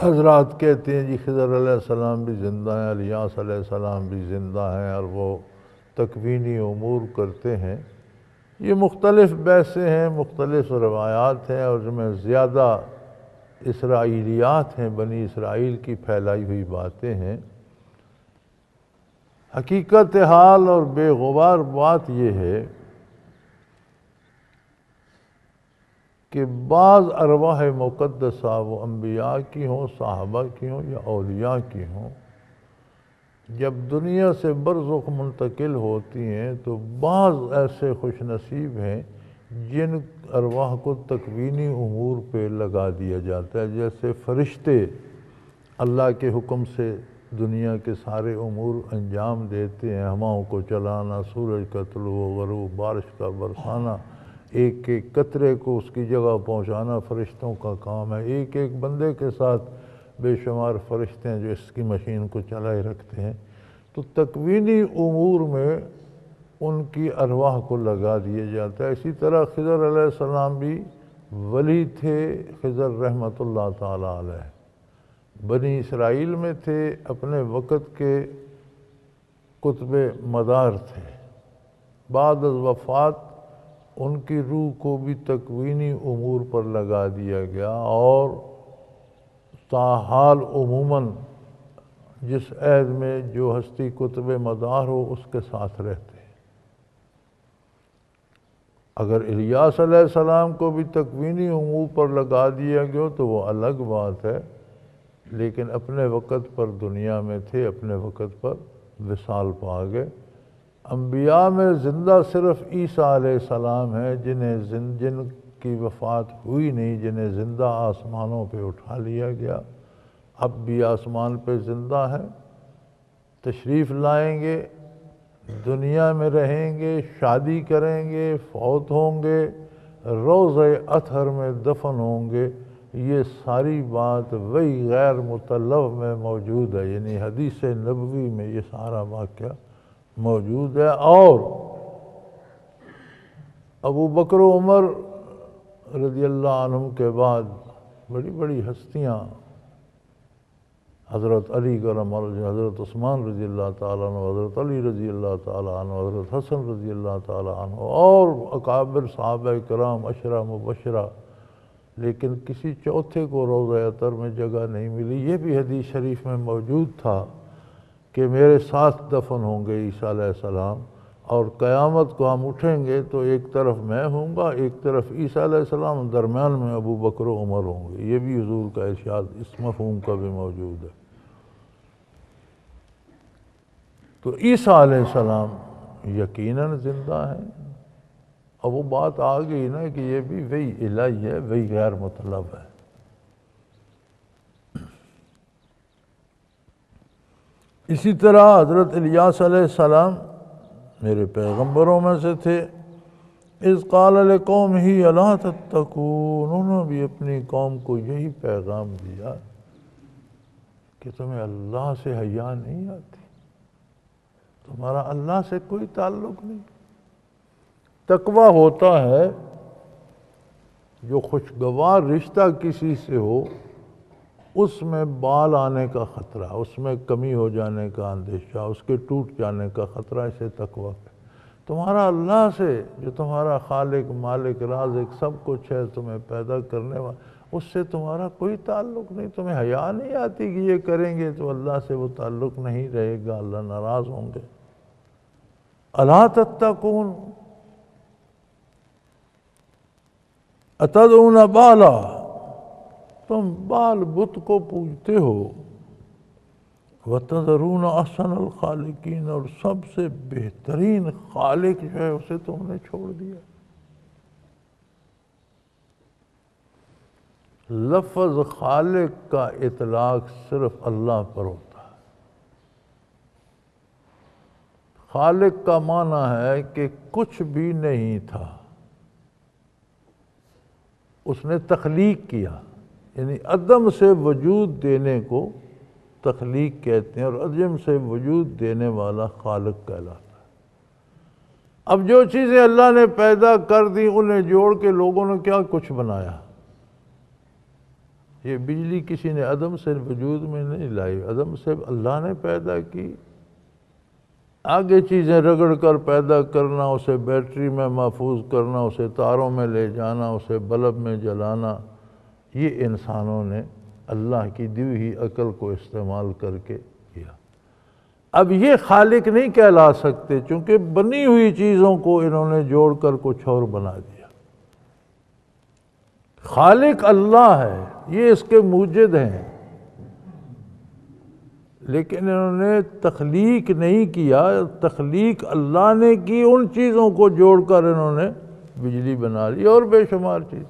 حضرات کہتے ہیں جی خضر علیہ السلام بھی زندہ ہیں الیاس علیہ السلام بھی زندہ ہیں اور وہ تکوینی امور کرتے ہیں یہ مختلف بیسے ہیں مختلف روایات ہیں اور جو میں زیادہ اسرائیلیات ہیں بنی اسرائیل کی پھیلائی ہوئی باتیں ہیں حقیقت حال اور بے غبار بات یہ ہے کہ بعض ارواح مقدسہ وہ انبیاء کی ہوں صحابہ کی ہوں یا اولیاء کی ہوں جب دنیا سے برزخ منتقل ہوتی ہیں تو بعض ایسے خوش نصیب ہیں جن ارواح کو تکوینی امور پہ لگا دیا جاتا ہے جیسے فرشتے اللہ کے حکم سے دنیا کے سارے امور انجام دیتے ہیں ہماؤں کو چلانا سورج کا طلوع و غروح بارش کا برسانا ایک ایک قطرے کو اس کی جگہ پہنچانا فرشتوں کا کام ہے ایک ایک بندے کے ساتھ بے شمار فرشتے ہیں جو اس کی مشین کو چلائے رکھتے ہیں تو تکوینی امور میں ان کی ارواح کو لگا دیا جاتا ہے اسی طرح خضر علیہ السلام بھی ولی تھے خضر رحمت اللہ تعالی علیہ بنی اسرائیل میں تھے اپنے وقت کے قطب مدار تھے بعد از وفات ان کی روح کو بھی تکوینی امور پر لگا دیا گیا اور تاحال عموماً جس عید میں جو ہستی قطب مدار ہو اس کے ساتھ رہتے اگر الیاس علیہ السلام کو بھی تکوینی پر لگا دیا گیا تو وہ الگ بات ہے لیکن اپنے وقت پر دنیا میں تھے اپنے وقت پر وصال پا گئے انبیاء میں زندہ صرف عیسیٰ علیہ السلام ہے جنہیں جن کی وفات ہوئی نہیں جنہیں زندہ آسمانوں پہ اٹھا لیا گیا اب بھی آسمان پہ زندہ ہے تشریف لائیں گے دنیا میں رہیں گے شادی کریں گے فوت ہوں گے روز اطہر میں دفن ہوں گے یہ ساری بات وہی غیر مطلب میں موجود ہے یعنی حدیث نبوی میں یہ سارا واقعہ موجود ہے اور ابو بکر و عمر رضی اللہ عنہ کے بعد بڑی بڑی ہستیاں حضرت علی کرم علیہ حضرت عثمان رضی اللہ تعالیٰ عنہ حضرت علی رضی اللہ تعالیٰ عنہ حضرت حسن رضی اللہ تعالیٰ عنہ اور اکابر صحابہ کرام اشرہ مبشرہ لیکن کسی چوتھے کو روزہ اتر میں جگہ نہیں ملی یہ بھی حدیث شریف میں موجود تھا کہ میرے ساتھ دفن ہوں گے عیسیٰ علیہ السلام اور قیامت کو ہم اٹھیں گے تو ایک طرف میں ہوں گا ایک طرف عیسیٰ علیہ السلام درمیان میں ابو بکر و عمر ہوں گے یہ بھی حضور کا ارشاد اس مفہوم کا بھی موجود ہے تو عیسیٰ علیہ السلام یقیناً زندہ ہیں اب وہ بات آ گئی نا کہ یہ بھی وہی الہی ہے وہی غیر مطلب ہے اسی طرح حضرت الیاس علیہ السلام میرے پیغمبروں میں سے تھے اس قال قوم ہی اللہ تتقون انہوں نے بھی اپنی قوم کو یہی پیغام دیا کہ تمہیں اللہ سے حیا نہیں آتی تمہارا اللہ سے کوئی تعلق نہیں تقوی ہوتا ہے جو خوشگوار رشتہ کسی سے ہو اس میں بال آنے کا خطرہ اس میں کمی ہو جانے کا اندیشہ اس کے ٹوٹ جانے کا خطرہ اسے تک وقت ہے تمہارا اللہ سے جو تمہارا خالق مالک رازق سب کچھ ہے تمہیں پیدا کرنے والا اس سے تمہارا کوئی تعلق نہیں تمہیں حیا نہیں آتی کہ یہ کریں گے تو اللہ سے وہ تعلق نہیں رہے گا اللہ ناراض ہوں گے اللہ تتکون اتدعون بالا تم بال بت کو پوجتے ہو وطن احسن الخالقین اور سب سے بہترین خالق جو ہے اسے تم نے چھوڑ دیا لفظ خالق کا اطلاق صرف اللہ پر ہوتا ہے خالق کا معنی ہے کہ کچھ بھی نہیں تھا اس نے تخلیق کیا یعنی عدم سے وجود دینے کو تخلیق کہتے ہیں اور عدم سے وجود دینے والا خالق کہلاتا ہے اب جو چیزیں اللہ نے پیدا کر دی انہیں جوڑ کے لوگوں نے کیا کچھ بنایا یہ بجلی کسی نے عدم سے وجود میں نہیں لائی عدم سے اللہ نے پیدا کی آگے چیزیں رگڑ کر پیدا کرنا اسے بیٹری میں محفوظ کرنا اسے تاروں میں لے جانا اسے بلب میں جلانا یہ انسانوں نے اللہ کی دیوہی عقل کو استعمال کر کے کیا اب یہ خالق نہیں کہلا سکتے چونکہ بنی ہوئی چیزوں کو انہوں نے جوڑ کر کچھ اور بنا دیا خالق اللہ ہے یہ اس کے موجد ہیں لیکن انہوں نے تخلیق نہیں کیا تخلیق اللہ نے کی ان چیزوں کو جوڑ کر انہوں نے بجلی بنا لی اور بے شمار چیز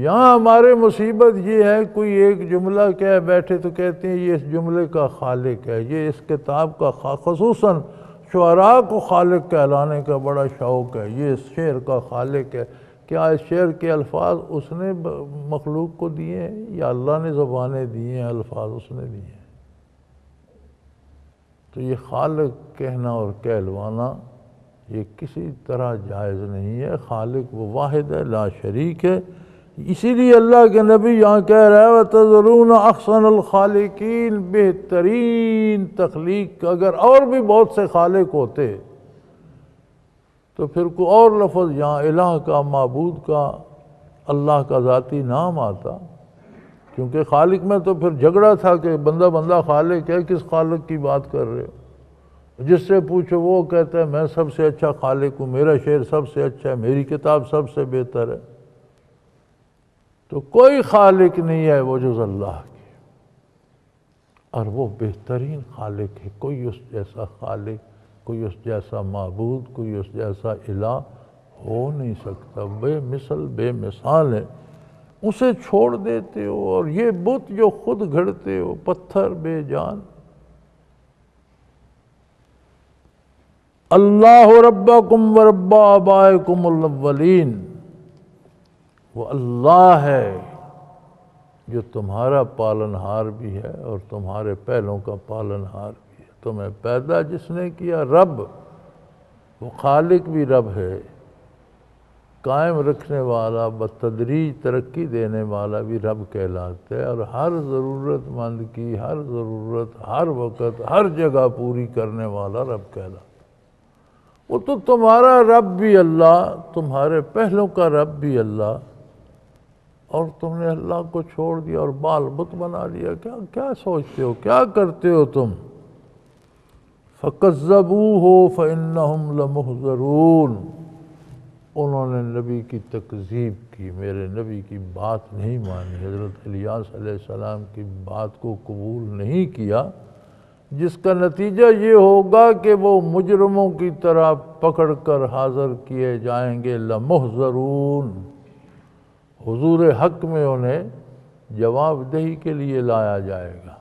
یہاں ہمارے مصیبت یہ ہے کوئی ایک جملہ کہہ بیٹھے تو کہتے ہیں یہ اس جملے کا خالق ہے یہ اس کتاب کا خصوصاً شعراء کو خالق کہلانے کا بڑا شوق ہے یہ اس شعر کا خالق ہے کیا اس شعر کے الفاظ اس نے مخلوق کو دیے ہیں یا اللہ نے زبانیں دیے ہیں الفاظ اس نے دیے ہیں تو یہ خالق کہنا اور کہلوانا یہ کسی طرح جائز نہیں ہے خالق وہ واحد ہے لا شریک ہے اسی لیے اللہ کے نبی یہاں کہہ رہا ہے تضرون افسن الخالقین بہترین تخلیق اگر اور بھی بہت سے خالق ہوتے تو پھر کوئی اور لفظ یہاں الہ کا معبود کا اللہ کا ذاتی نام آتا کیونکہ خالق میں تو پھر جھگڑا تھا کہ بندہ بندہ خالق ہے کس خالق کی بات کر رہے ہو جس سے پوچھو وہ کہتا ہے میں سب سے اچھا خالق ہوں میرا شعر سب سے اچھا ہے میری کتاب سب سے بہتر ہے تو کوئی خالق نہیں ہے وہ جز اللہ کی اور وہ بہترین خالق ہے کوئی اس جیسا خالق کوئی اس جیسا معبود کوئی اس جیسا الہ ہو نہیں سکتا بے مثل بے مثال ہے اسے چھوڑ دیتے ہو اور یہ بت جو خود گھڑتے ہو پتھر بے جان اللہ و رب آبائکم کوم الین وہ اللہ ہے جو تمہارا پالن ہار بھی ہے اور تمہارے پہلوں کا پالن ہار بھی ہے تمہیں پیدا جس نے کیا رب وہ خالق بھی رب ہے قائم رکھنے والا بتدریج ترقی دینے والا بھی رب کہلاتا ہے اور ہر ضرورت مند کی ہر ضرورت ہر وقت ہر جگہ پوری کرنے والا رب کہلاتا ہے وہ تو تمہارا رب بھی اللہ تمہارے پہلوں کا رب بھی اللہ اور تم نے اللہ کو چھوڑ دیا اور بال بت بنا لیا کیا سوچتے ہو کیا کرتے ہو تم فقب ہو فن لمح انہوں نے نبی کی تکذیب کی میرے نبی کی بات نہیں مانی حضرت علیہ السلام کی بات کو قبول نہیں کیا جس کا نتیجہ یہ ہوگا کہ وہ مجرموں کی طرح پکڑ کر حاضر کیے جائیں گے لمح حضور حق میں انہیں جواب دہی کے لیے لایا جائے گا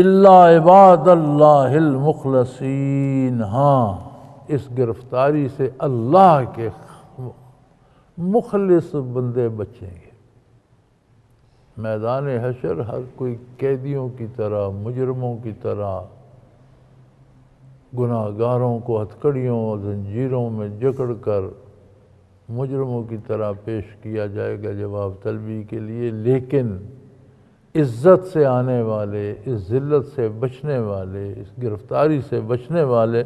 اللہ عباد اللہ المخلصین ہاں اس گرفتاری سے اللہ کے مخلص بندے بچیں گے میدان حشر ہر کوئی قیدیوں کی طرح مجرموں کی طرح گناہ گاروں کو ہتھکڑیوں اور زنجیروں میں جکڑ کر مجرموں کی طرح پیش کیا جائے گا جواب طلبی کے لیے لیکن عزت سے آنے والے اس ذلت سے بچنے والے اس گرفتاری سے بچنے والے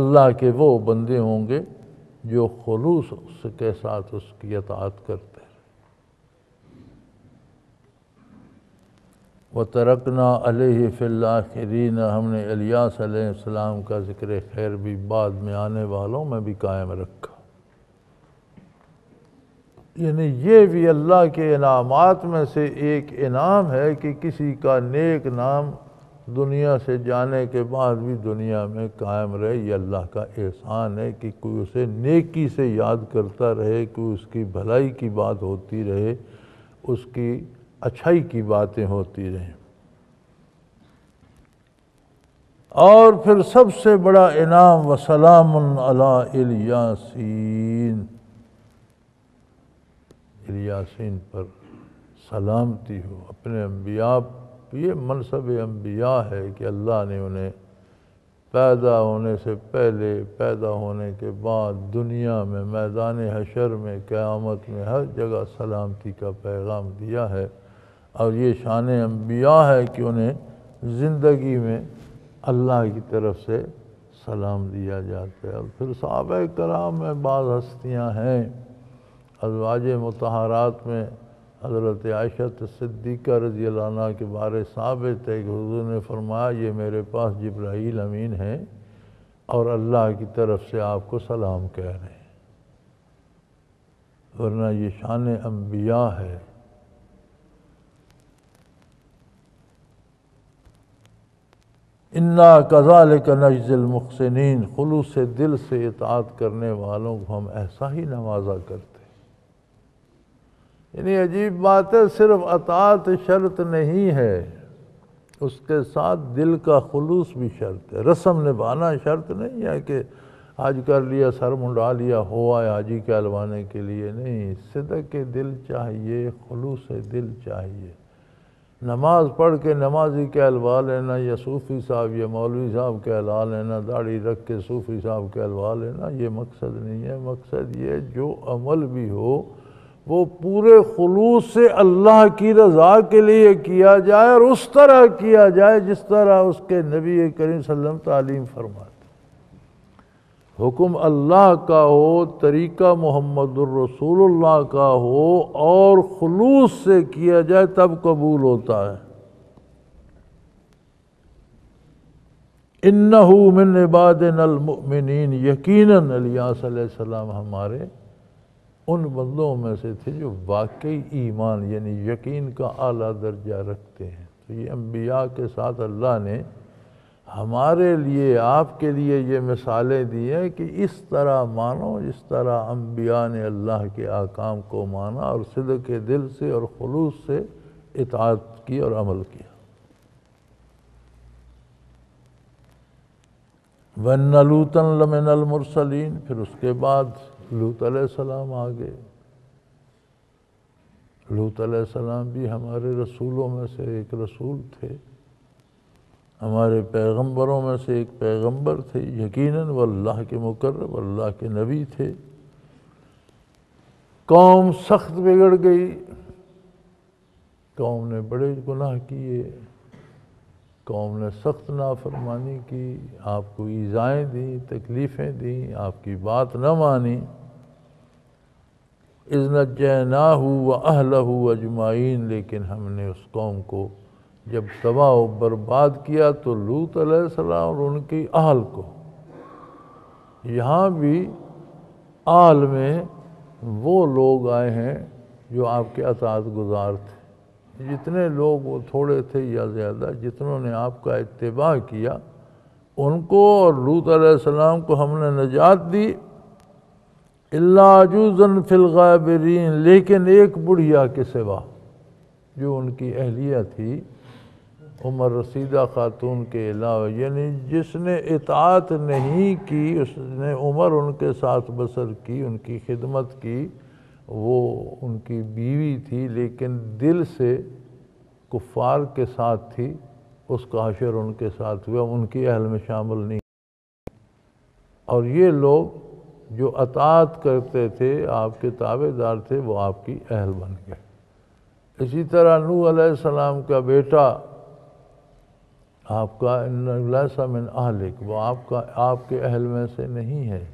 اللہ کے وہ بندے ہوں گے جو خلوص اس کے ساتھ اس کی اطاعت کرتے ہیں وہ ترکنا علیہ ف ہم نے علیہ السلام کا ذکر خیر بھی بعد میں آنے والوں میں بھی قائم رکھا یعنی یہ بھی اللہ کے انعامات میں سے ایک انعام ہے کہ کسی کا نیک نام دنیا سے جانے کے بعد بھی دنیا میں قائم رہے یہ اللہ کا احسان ہے کہ کوئی اسے نیکی سے یاد کرتا رہے کوئی اس کی بھلائی کی بات ہوتی رہے اس کی اچھائی کی باتیں ہوتی رہیں اور پھر سب سے بڑا انعام وسلام علی الیاسین الیاسین پر سلامتی ہو اپنے انبیاء یہ منصب انبیاء ہے کہ اللہ نے انہیں پیدا ہونے سے پہلے پیدا ہونے کے بعد دنیا میں میدان حشر میں قیامت میں ہر جگہ سلامتی کا پیغام دیا ہے اور یہ شان انبیاء ہے کہ انہیں زندگی میں اللہ کی طرف سے سلام دیا جاتا ہے اور پھر صحابہ کرام میں بعض ہستیاں ہیں ازواج متحرات میں حضرت عائشہ صدیقہ رضی اللہ عنہ کے بارے ثابت ہے کہ حضور نے فرمایا یہ میرے پاس جبرائیل امین ہے اور اللہ کی طرف سے آپ کو سلام کہہ رہے ہیں ورنہ یہ شان انبیاء ہے انا قضا لے کر نجزل مقصنین سے دل سے اطاعت کرنے والوں کو ہم ایسا ہی نوازا کرتے یعنی عجیب بات ہے صرف اطاعت شرط نہیں ہے اس کے ساتھ دل کا خلوص بھی شرط ہے رسم نبھانا شرط نہیں ہے کہ آج کر لیا سر منڈا لیا ہوا حاجی کےہلوانے کے لیے نہیں صدق دل چاہیے خلوص دل چاہیے نماز پڑھ کے نمازی کے لینا یا صوفی صاحب یا مولوی صاحب کہلا لینا داڑھی رکھ کے صوفی صاحب کے لینا یہ مقصد نہیں ہے مقصد یہ جو عمل بھی ہو وہ پورے خلوص سے اللہ کی رضا کے لیے کیا جائے اور اس طرح کیا جائے جس طرح اس کے نبی کریم صلی اللہ علیہ وسلم تعلیم فرماتے حکم اللہ کا ہو طریقہ محمد الرسول اللہ کا ہو اور خلوص سے کیا جائے تب قبول ہوتا ہے انہو من عبادن المؤمنین یقیناً علیہ السلام ہمارے ان بندوں میں سے تھے جو واقعی ایمان یعنی یقین کا اعلیٰ درجہ رکھتے ہیں تو یہ انبیاء کے ساتھ اللہ نے ہمارے لیے آپ کے لیے یہ مثالیں دی ہیں کہ اس طرح مانو اس طرح انبیاء نے اللہ کے آکام کو مانا اور صدق کے دل سے اور خلوص سے اطاعت کی اور عمل کیا لَمِنَ المرسلین پھر اس کے بعد لوت علیہ السلام آ گئے لوت علیہ السلام بھی ہمارے رسولوں میں سے ایک رسول تھے ہمارے پیغمبروں میں سے ایک پیغمبر تھے یقیناً وہ اللہ کے مقرب اللہ کے نبی تھے قوم سخت بگڑ گئی قوم نے بڑے گناہ کیے قوم نے سخت نافرمانی کی آپ کو ایزائیں دیں تکلیفیں دیں آپ کی بات نہ مانی عزنت جین ہو و اہل ہو اجمعین لیکن ہم نے اس قوم کو جب تباہ و برباد کیا تو لوت علیہ السلام اور ان کی اہل کو یہاں بھی اہل میں وہ لوگ آئے ہیں جو آپ کے اطاعت گزار تھے جتنے لوگ وہ تھوڑے تھے یا زیادہ جتنوں نے آپ کا اتباع کیا ان کو اور لوت علیہ السلام کو ہم نے نجات دی اللہ عجوزن فی الغابرین لیکن ایک بڑھیا کے سوا جو ان کی اہلیہ تھی عمر رسیدہ خاتون کے علاوہ یعنی جس نے اطاعت نہیں کی اس نے عمر ان کے ساتھ بسر کی ان کی خدمت کی وہ ان کی بیوی تھی لیکن دل سے کفار کے ساتھ تھی اس کا حشر ان کے ساتھ ہوا ان کی اہل میں شامل نہیں اور یہ لوگ جو اطاعت کرتے تھے آپ کے تابع دار تھے وہ آپ کی اہل بن گئے اسی طرح نو علیہ السلام کا بیٹا آپ کا سمن اہلک وہ آپ کا آپ کے اہل میں سے نہیں ہے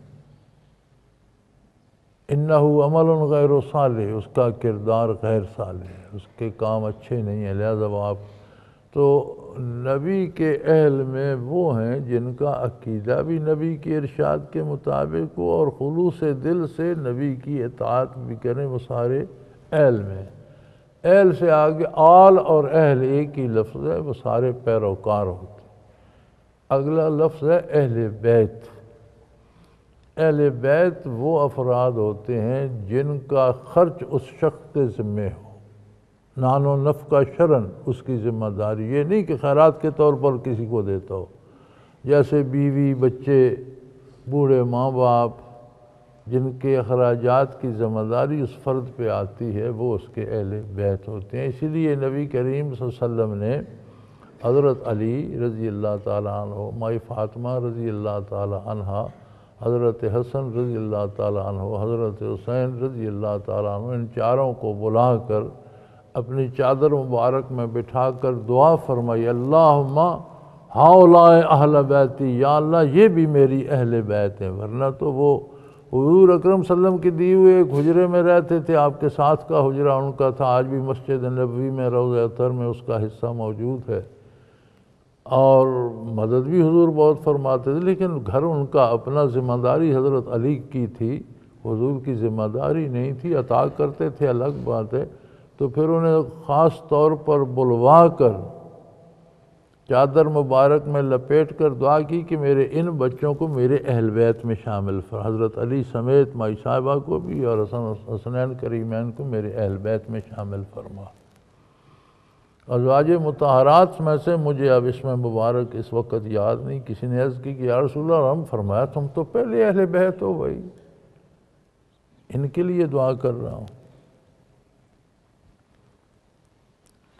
انہو عمل غیر صالح اس کا کردار غیر صالح اس کے کام اچھے نہیں ہیں لہذا وہ آپ تو نبی کے اہل میں وہ ہیں جن کا عقیدہ بھی نبی کے ارشاد کے مطابق ہو اور خلوص دل سے نبی کی اطاعت بھی کریں وہ سارے اہل میں اہل سے آگے آل اور اہل ایک ہی لفظ ہے وہ سارے پیروکار ہوتے اگلا لفظ ہے اہل بیت اہل بیت وہ افراد ہوتے ہیں جن کا خرچ اس شخص کے ذمہ ہو نان و نف کا شرن اس کی ذمہ داری یہ نہیں کہ خیرات کے طور پر کسی کو دیتا ہو جیسے بیوی بچے بوڑھے ماں باپ جن کے اخراجات کی ذمہ داری اس فرد پہ آتی ہے وہ اس کے اہل بیت ہوتے ہیں اسی لیے نبی کریم صلی اللہ علیہ وسلم نے حضرت علی رضی اللہ تعالیٰ عنہ مائی فاطمہ رضی اللہ تعالیٰ عنہ حضرت حسن رضی اللہ تعالیٰ عنہ حضرت حسین رضی اللہ تعالیٰ عنہ ان چاروں کو بلا کر اپنی چادر مبارک میں بٹھا کر دعا فرمائی اللہم ہاؤلائے اہل بیتی یا اللہ یہ بھی میری اہل بیت ہیں ورنہ تو وہ حضور اکرم صلی اللہ وسلم کے دی ہوئے ایک حجرے میں رہتے تھے آپ کے ساتھ کا حجرہ ان کا تھا آج بھی مسجد نبوی میں روز اتر میں اس کا حصہ موجود ہے اور مدد بھی حضور بہت فرماتے تھے لیکن گھر ان کا اپنا ذمہ داری حضرت علی کی تھی حضور کی ذمہ داری نہیں تھی عطا کرتے تھے الگ بات ہے تو پھر انہیں خاص طور پر بلوا کر چادر مبارک میں لپیٹ کر دعا کی کہ میرے ان بچوں کو میرے اہل بیت میں شامل فر حضرت علی سمیت مائی صاحبہ کو بھی اور حسن حسنین کریمین کو میرے اہل بیت میں شامل فرما ازواج متحرات میں سے مجھے اب اس میں مبارک اس وقت یاد نہیں کسی نے عرض کی کہ یا رسول اللہ ہم فرمایا تم تو پہلے اہل بہت ہو بھائی ان کے لیے دعا کر رہا ہوں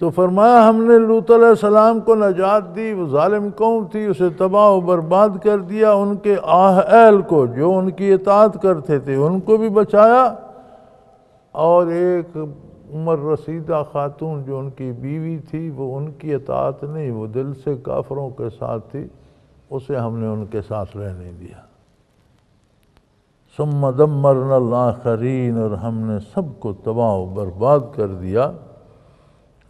تو فرمایا ہم نے لوت علیہ السلام کو نجات دی وہ ظالم قوم تھی اسے تباہ و برباد کر دیا ان کے آہ اہل کو جو ان کی اطاعت کرتے تھے ان کو بھی بچایا اور ایک عمر رسیدہ خاتون جو ان کی بیوی تھی وہ ان کی اطاعت نہیں وہ دل سے کافروں کے ساتھ تھی اسے ہم نے ان کے ساتھ رہنے دیا ثم دمرنا الاخرین اور ہم نے سب کو تباہ و برباد کر دیا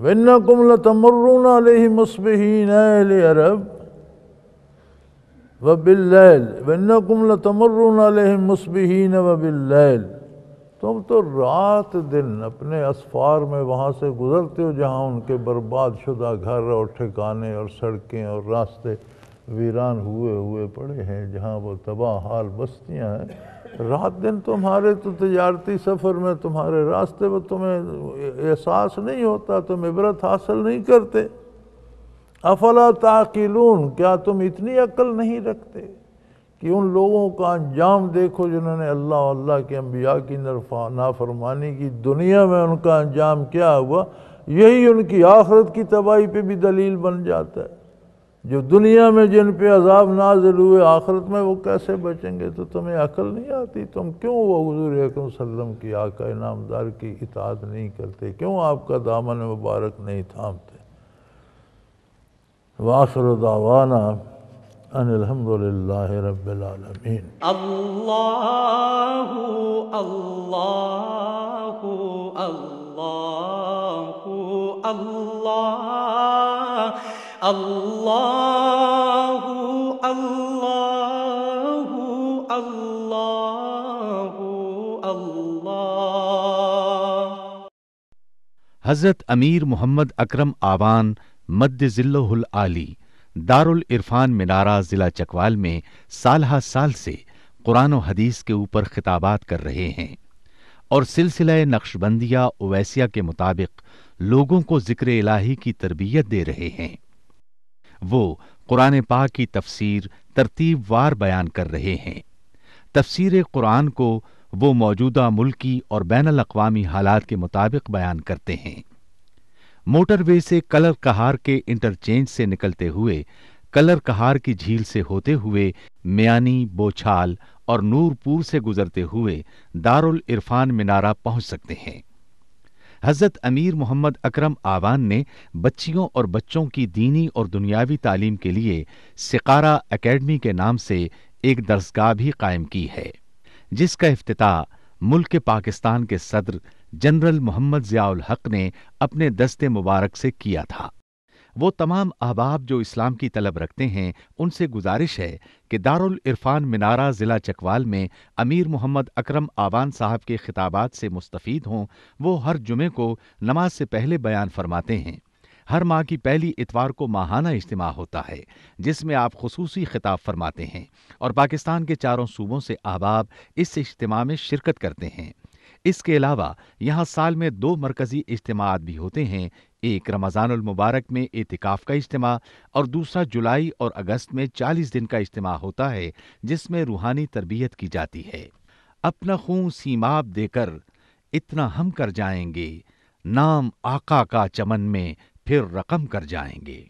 وَإِنَّكُمْ لَتَمُرُّونَ عَلَيْهِ مُصْبِحِينَ اَهْلِ عَرَبْ وَبِاللَّيْلِ وَإِنَّكُمْ لَتَمُرُّونَ عَلَيْهِ مُصْبِحِينَ وَبِاللَّيْلِ تم تو رات دن اپنے اسفار میں وہاں سے گزرتے ہو جہاں ان کے برباد شدہ گھر اور ٹھکانے اور سڑکیں اور راستے ویران ہوئے ہوئے پڑے ہیں جہاں وہ تباہ حال بستیاں ہیں رات دن تمہارے تو تجارتی سفر میں تمہارے راستے میں تمہیں احساس نہیں ہوتا تم عبرت حاصل نہیں کرتے افلا تعقلون کیا تم اتنی عقل نہیں رکھتے کہ ان لوگوں کا انجام دیکھو جنہوں نے اللہ اللہ کے انبیاء کی نافرمانی کی دنیا میں ان کا انجام کیا ہوا یہی ان کی آخرت کی تباہی پہ بھی دلیل بن جاتا ہے جو دنیا میں جن پہ عذاب نازل ہوئے آخرت میں وہ کیسے بچیں گے تو تمہیں عقل نہیں آتی تم کیوں وہ حضور اللہ علیہ وسلم کی آقا انعام کی اطاعت نہیں کرتے کیوں آپ کا دامن مبارک نہیں تھامتے وآخر دعوانا ان الحمد للہ رب العالمین اللہ اللہ اللہ اللہ اللہ اللہ اللہ اللہ حضرت امیر محمد اکرم آوان مد ذلہ العالی العرفان منارہ ضلع چکوال میں سالہ سال سے قرآن و حدیث کے اوپر خطابات کر رہے ہیں اور سلسلہ نقش بندیہ اویسیہ کے مطابق لوگوں کو ذکر الہی کی تربیت دے رہے ہیں وہ قرآن پاک کی تفسیر ترتیب وار بیان کر رہے ہیں تفسیر قرآن کو وہ موجودہ ملکی اور بین الاقوامی حالات کے مطابق بیان کرتے ہیں موٹر وے سے کلر کہار کے انٹرچینج سے نکلتے ہوئے کلر کہار کی جھیل سے ہوتے ہوئے میانی بوچھال اور نور پور سے گزرتے ہوئے دارالعرفان منارہ پہنچ سکتے ہیں حضرت امیر محمد اکرم آوان نے بچیوں اور بچوں کی دینی اور دنیاوی تعلیم کے لیے سکارا اکیڈمی کے نام سے ایک درسگاہ بھی قائم کی ہے جس کا افتتاح ملک پاکستان کے صدر جنرل محمد ضیاء الحق نے اپنے دست مبارک سے کیا تھا وہ تمام احباب جو اسلام کی طلب رکھتے ہیں ان سے گزارش ہے کہ دارالعرفان منارہ ضلع چکوال میں امیر محمد اکرم آوان صاحب کے خطابات سے مستفید ہوں وہ ہر جمعے کو نماز سے پہلے بیان فرماتے ہیں ہر ماہ کی پہلی اتوار کو ماہانہ اجتماع ہوتا ہے جس میں آپ خصوصی خطاب فرماتے ہیں اور پاکستان کے چاروں صوبوں سے احباب اس اجتماع میں شرکت کرتے ہیں اس کے علاوہ یہاں سال میں دو مرکزی اجتماعات بھی ہوتے ہیں ایک رمضان المبارک میں اعتکاف کا اجتماع اور دوسرا جولائی اور اگست میں چالیس دن کا اجتماع ہوتا ہے جس میں روحانی تربیت کی جاتی ہے اپنا خون سیماب دے کر اتنا ہم کر جائیں گے نام آقا کا چمن میں پھر رقم کر جائیں گے